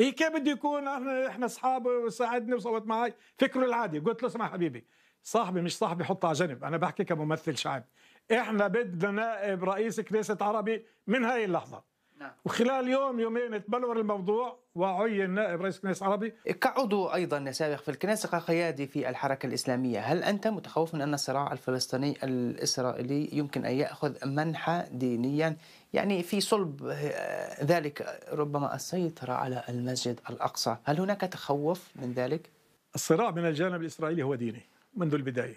هي إيه، كيف بده يكون احنا احنا اصحاب وساعدني وصوت معي فكره العادي قلت له اسمع حبيبي صاحبي مش صاحبي حطه على جنب انا بحكي كممثل شعبي احنا بدنا نائب رئيس كنيسه عربي من هاي اللحظه نعم. وخلال يوم يومين تبلور الموضوع وعين نائب رئيس الكنيسة عربي كعضو أيضا سابق في الكنيسة كقيادي في الحركة الإسلامية هل أنت متخوف من أن الصراع الفلسطيني الإسرائيلي يمكن أن يأخذ منحى دينيا يعني في صلب آه، ذلك ربما السيطرة على المسجد الأقصى هل هناك تخوف من ذلك؟ الصراع من الجانب الإسرائيلي هو ديني منذ البداية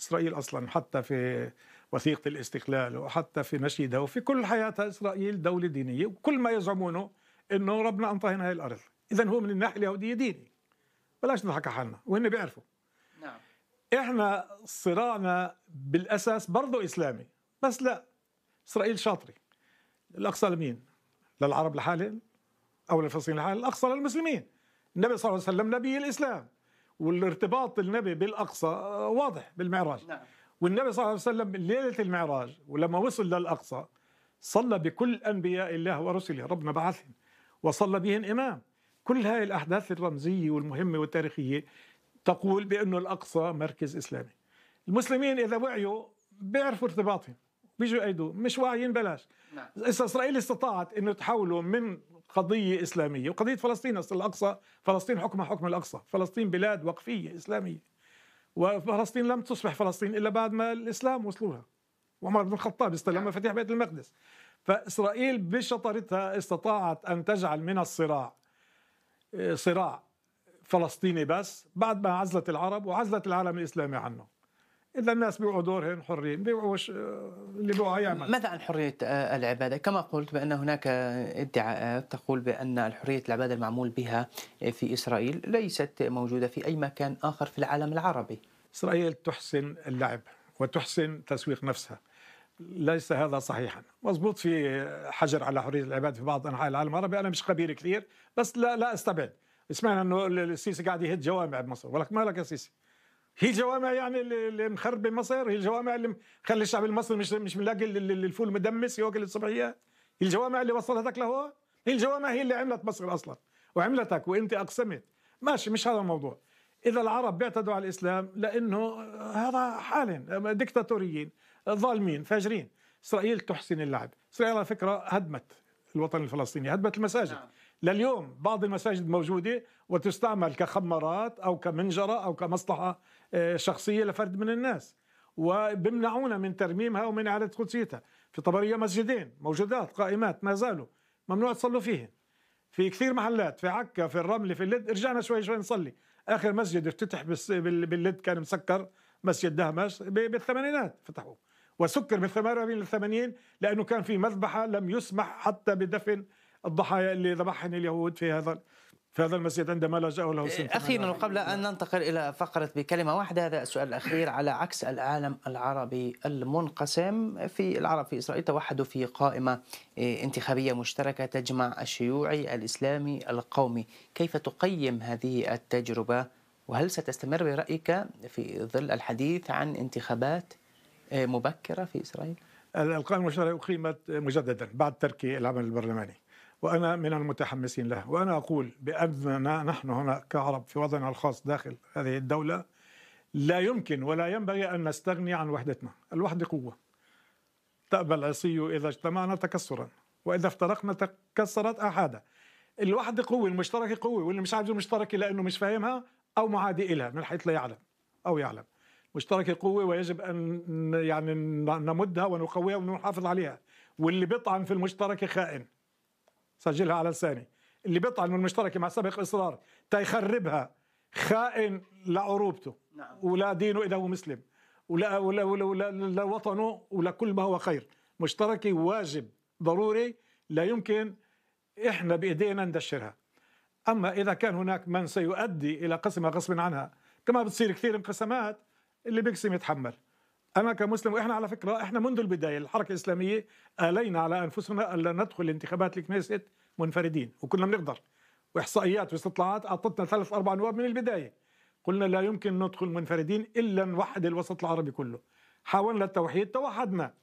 إسرائيل أصلا حتى في وثيقة الاستقلال وحتى في مشيدها وفي كل حياتها إسرائيل دولة دينية وكل ما يزعمونه أنه ربنا أنطاهنا هاي الأرض إذا هو من الناحية اليهودية ديني بلاش نضحك حالنا وهن بيعرفوا نعم إحنا صراعنا بالأساس برضه إسلامي بس لا إسرائيل شاطرة الأقصى لمين؟ للعرب لحالهم أو للفلسطينيين لحالهم الأقصى للمسلمين النبي صلى الله عليه وسلم نبي الإسلام والارتباط النبي بالأقصى واضح بالمعراج نعم والنبي صلى الله عليه وسلم ليله المعراج ولما وصل للاقصى صلى بكل انبياء الله ورسله ربنا بعثهم وصلى بهم امام كل هاي الاحداث الرمزيه والمهمه والتاريخيه تقول بانه الاقصى مركز اسلامي المسلمين اذا وعيوا بيعرفوا ارتباطهم بيجوا يأيدوا مش واعيين بلاش نعم. اسرائيل استطاعت انه تحولوا من قضيه اسلاميه وقضيه فلسطين اصل الاقصى فلسطين حكمها حكم الاقصى فلسطين بلاد وقفيه اسلاميه وفلسطين لم تصبح فلسطين الا بعد ما الاسلام وصلوها وعمر بن الخطاب استلم نعم. مفاتيح بيت المقدس فاسرائيل بشطارتها استطاعت ان تجعل من الصراع آه، صراع فلسطيني بس بعد ما عزلت العرب وعزلت العالم الاسلامي عنه اذا الناس بيوعوا دورهم حرين وش اللي بيوعوا يعمل ماذا عن حريه آه، العباده؟ كما قلت بان هناك ادعاءات تقول بان حريه العباده المعمول بها في اسرائيل ليست موجوده في اي مكان اخر في العالم العربي. اسرائيل تحسن اللعب وتحسن تسويق نفسها. ليس هذا صحيحا مضبوط في حجر على حريه العباده في بعض انحاء العالم العربي انا مش خبير كثير بس لا لا استبعد سمعنا انه السيسي قاعد يهد جوامع بمصر ولك مالك يا سيسي هي الجوامع يعني اللي مخربه مصر هي الجوامع اللي مخلي الشعب المصري مش مش ملاقي الفول مدمس ياكل الصبحيات هي الجوامع اللي وصلتك لهون هي الجوامع هي اللي عملت مصر اصلا وعملتك وانت اقسمت ماشي مش هذا الموضوع اذا العرب بيعتدوا على الاسلام لانه هذا حال دكتاتوريين ظالمين فاجرين اسرائيل تحسن اللعب اسرائيل على فكره هدمت الوطن الفلسطيني هدمت المساجد نعم. لليوم بعض المساجد موجودة وتستعمل كخمارات أو كمنجرة أو كمصلحة آه، شخصيه لفرد من الناس وبمنعونا من ترميمها ومن اعاده قدسيتها في طبريه مسجدين موجودات قائمات ما زالوا ممنوع تصلوا فيهن في كثير محلات في عكا في الرمل في اللد رجعنا شوي شوي نصلي اخر مسجد افتتح باللد كان مسكر مسجد دهمش بالثمانينات فتحوه وسكر من 48 لانه كان في مذبحه لم يسمح حتى بدفن الضحايا اللي ذبحهن اليهود في هذا في هذا المسجد عندما لجأوا له سنة أخيرا وقبل أن ننتقل إلى فقرة بكلمة واحدة هذا السؤال الأخير على عكس العالم العربي المنقسم في العرب في إسرائيل توحدوا في قائمة انتخابية مشتركة تجمع الشيوعي الإسلامي القومي كيف تقيم هذه التجربة وهل ستستمر برأيك في ظل الحديث عن انتخابات مبكرة في إسرائيل؟ القائمة المشتركة أقيمت مجددا بعد ترك العمل البرلماني وأنا من المتحمسين له وأنا أقول بأننا نحن هنا كعرب في وضعنا الخاص داخل هذه الدولة لا يمكن ولا ينبغي أن نستغني عن وحدتنا الوحدة قوة تأبى العصي إذا اجتمعنا تكسرا وإذا افترقنا تكسرت أحدا الوحدة قوة المشتركة قوة واللي مش عارف المشتركة لأنه مش فاهمها أو معادي إلها من حيث لا يعلم أو يعلم مشتركة قوة ويجب أن يعني نمدها ونقويها ونحافظ عليها واللي بيطعن في المشتركة خائن سجلها على لساني اللي بيطعن من المشتركه مع سابق اصرار تيخربها خائن لعروبته نعم. ولا دينه اذا هو مسلم ولا ولا ولا, ولا, ولا وطنه ولا كل ما هو خير مشتركه واجب ضروري لا يمكن احنا بايدينا ندشرها اما اذا كان هناك من سيؤدي الى قسمها غصب عنها كما بتصير كثير انقسامات اللي بيقسم يتحمل انا كمسلم واحنا على فكره احنا منذ البدايه الحركه الاسلاميه الينا على انفسنا الا ندخل انتخابات الكنيست منفردين وكنا بنقدر واحصائيات واستطلاعات اعطتنا ثلاث اربع نواب من البدايه قلنا لا يمكن ندخل منفردين الا نوحد الوسط العربي كله حاولنا التوحيد توحدنا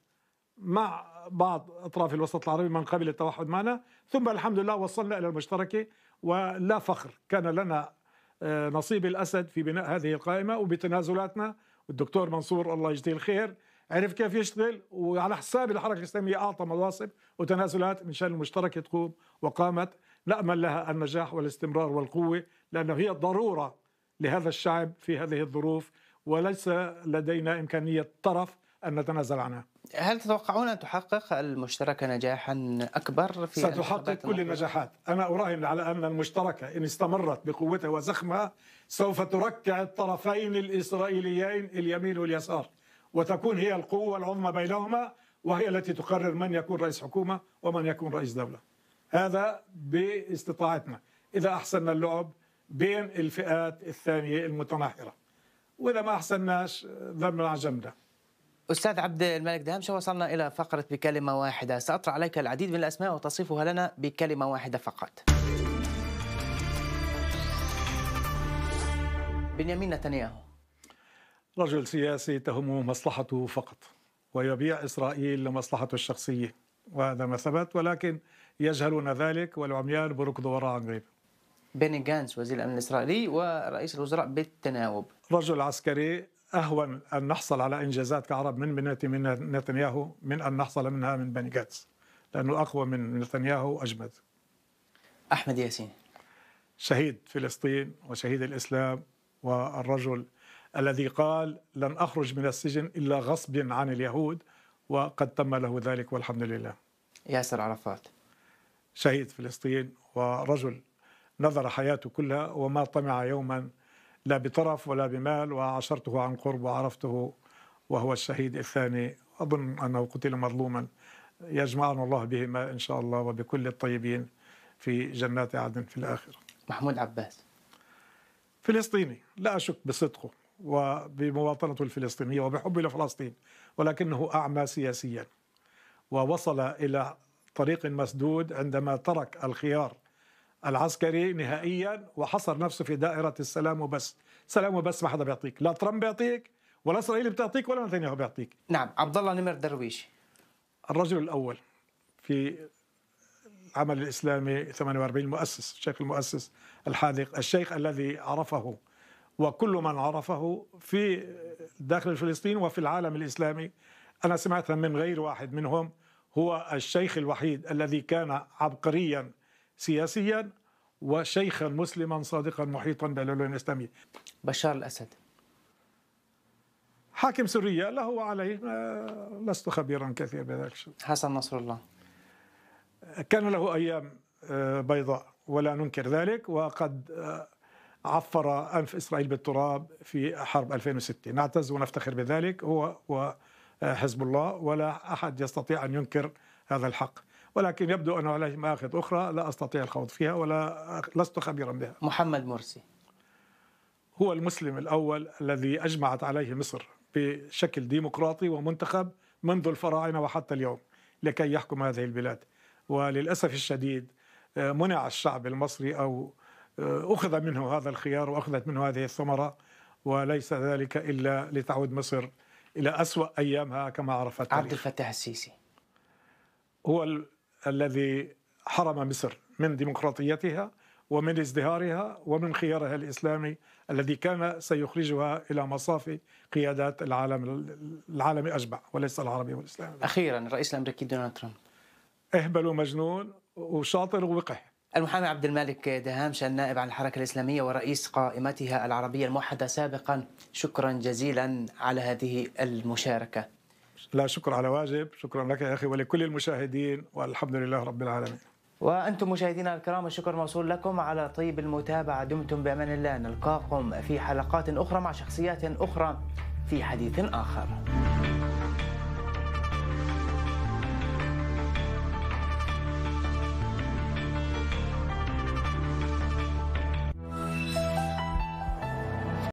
مع بعض اطراف الوسط العربي من قبل التوحد معنا ثم الحمد لله وصلنا الى المشتركه ولا فخر كان لنا آه، نصيب الاسد في بناء هذه القائمه وبتنازلاتنا والدكتور منصور الله يجزيه الخير عرف كيف يشتغل وعلى حساب الحركه الاسلاميه اعطى مناصب وتنازلات من شان المشتركه تقوم وقامت نامل لها النجاح والاستمرار والقوه لانه هي ضروره لهذا الشعب في هذه الظروف وليس لدينا امكانيه طرف أن نتنازل عنها هل تتوقعون أن تحقق المشتركة نجاحا أكبر في ستحقق كل النجاحات أنا أراهن على أن المشتركة إن استمرت بقوتها وزخمها سوف تركع الطرفين الإسرائيليين اليمين واليسار وتكون هي القوة العظمى بينهما وهي التي تقرر من يكون رئيس حكومة ومن يكون رئيس دولة هذا باستطاعتنا إذا أحسننا اللعب بين الفئات الثانية المتناحرة وإذا ما أحسناش ذنبنا عجمنا أستاذ عبد الملك دهمشة وصلنا إلى فقرة بكلمة واحدة سأطرح عليك العديد من الأسماء وتصفها لنا بكلمة واحدة فقط بنيامين نتنياهو رجل سياسي تهمه مصلحته فقط ويبيع إسرائيل لمصلحته الشخصية وهذا ما ثبت ولكن يجهلون ذلك والعميان بركضوا وراء عن غيره بيني جانس وزير الامن الاسرائيلي ورئيس الوزراء بالتناوب رجل عسكري أهون أن نحصل على إنجازات كعرب من من نتنياهو من أن نحصل منها من بني جاتس لأنه أقوى من نتنياهو أجمد أحمد ياسين شهيد فلسطين وشهيد الإسلام والرجل الذي قال لن أخرج من السجن إلا غصب عن اليهود وقد تم له ذلك والحمد لله ياسر عرفات شهيد فلسطين ورجل نذر حياته كلها وما طمع يوما لا بطرف ولا بمال وعشرته عن قرب وعرفته وهو الشهيد الثاني أظن أنه قتل مظلوما يجمعنا الله بهما إن شاء الله وبكل الطيبين في جنات عدن في الآخرة محمود عباس فلسطيني لا أشك بصدقه وبمواطنته الفلسطينية وبحبه لفلسطين ولكنه أعمى سياسيا ووصل إلى طريق مسدود عندما ترك الخيار العسكري نهائيا وحصر نفسه في دائرة السلام وبس سلام وبس ما حدا بيعطيك لا ترامب بيعطيك ولا إسرائيل بتعطيك ولا نتنياهو بيعطيك نعم عبد الله نمر درويش الرجل الأول في العمل الإسلامي 48 مؤسس الشيخ المؤسس الحاذق الشيخ الذي عرفه وكل من عرفه في داخل فلسطين وفي العالم الإسلامي أنا سمعتها من غير واحد منهم هو الشيخ الوحيد الذي كان عبقريا سياسيا وشيخا مسلما صادقا محيطا بالعلوم الاسلاميه. بشار الاسد حاكم سوريا له وعليه آه، لست خبيرا كثير بذلك الشيء. حسن نصر الله كان له ايام آه، بيضاء ولا ننكر ذلك وقد آه، عفر انف اسرائيل بالتراب في حرب 2006 نعتز ونفتخر بذلك هو وحزب الله ولا احد يستطيع ان ينكر هذا الحق ولكن يبدو أنه عليه مآخذ أخرى لا أستطيع الخوض فيها ولا لست خبيرا بها محمد مرسي هو المسلم الأول الذي أجمعت عليه مصر بشكل ديمقراطي ومنتخب منذ الفراعنة وحتى اليوم لكي يحكم هذه البلاد وللأسف الشديد آه، منع الشعب المصري أو آه، أخذ منه هذا الخيار وأخذت منه هذه الثمرة وليس ذلك إلا لتعود مصر إلى أسوأ أيامها كما عرفت عبد الفتاح السيسي هو الذي حرم مصر من ديمقراطيتها ومن ازدهارها ومن خيارها الاسلامي الذي كان سيخرجها الى مصاف قيادات العالم العالم اجمع وليس العربي والاسلامي. اخيرا الرئيس الامريكي دونالد ترامب. اهبل ومجنون وشاطر ووقح. المحامي عبد الملك دهامش النائب عن الحركة الإسلامية ورئيس قائمتها العربية الموحدة سابقا شكرا جزيلا على هذه المشاركة لا شكر على واجب شكرا لك يا أخي ولكل المشاهدين والحمد لله رب العالمين وأنتم مشاهدينا الكرام الشكر موصول لكم على طيب المتابعة دمتم بأمان الله نلقاكم في حلقات أخرى مع شخصيات أخرى في حديث آخر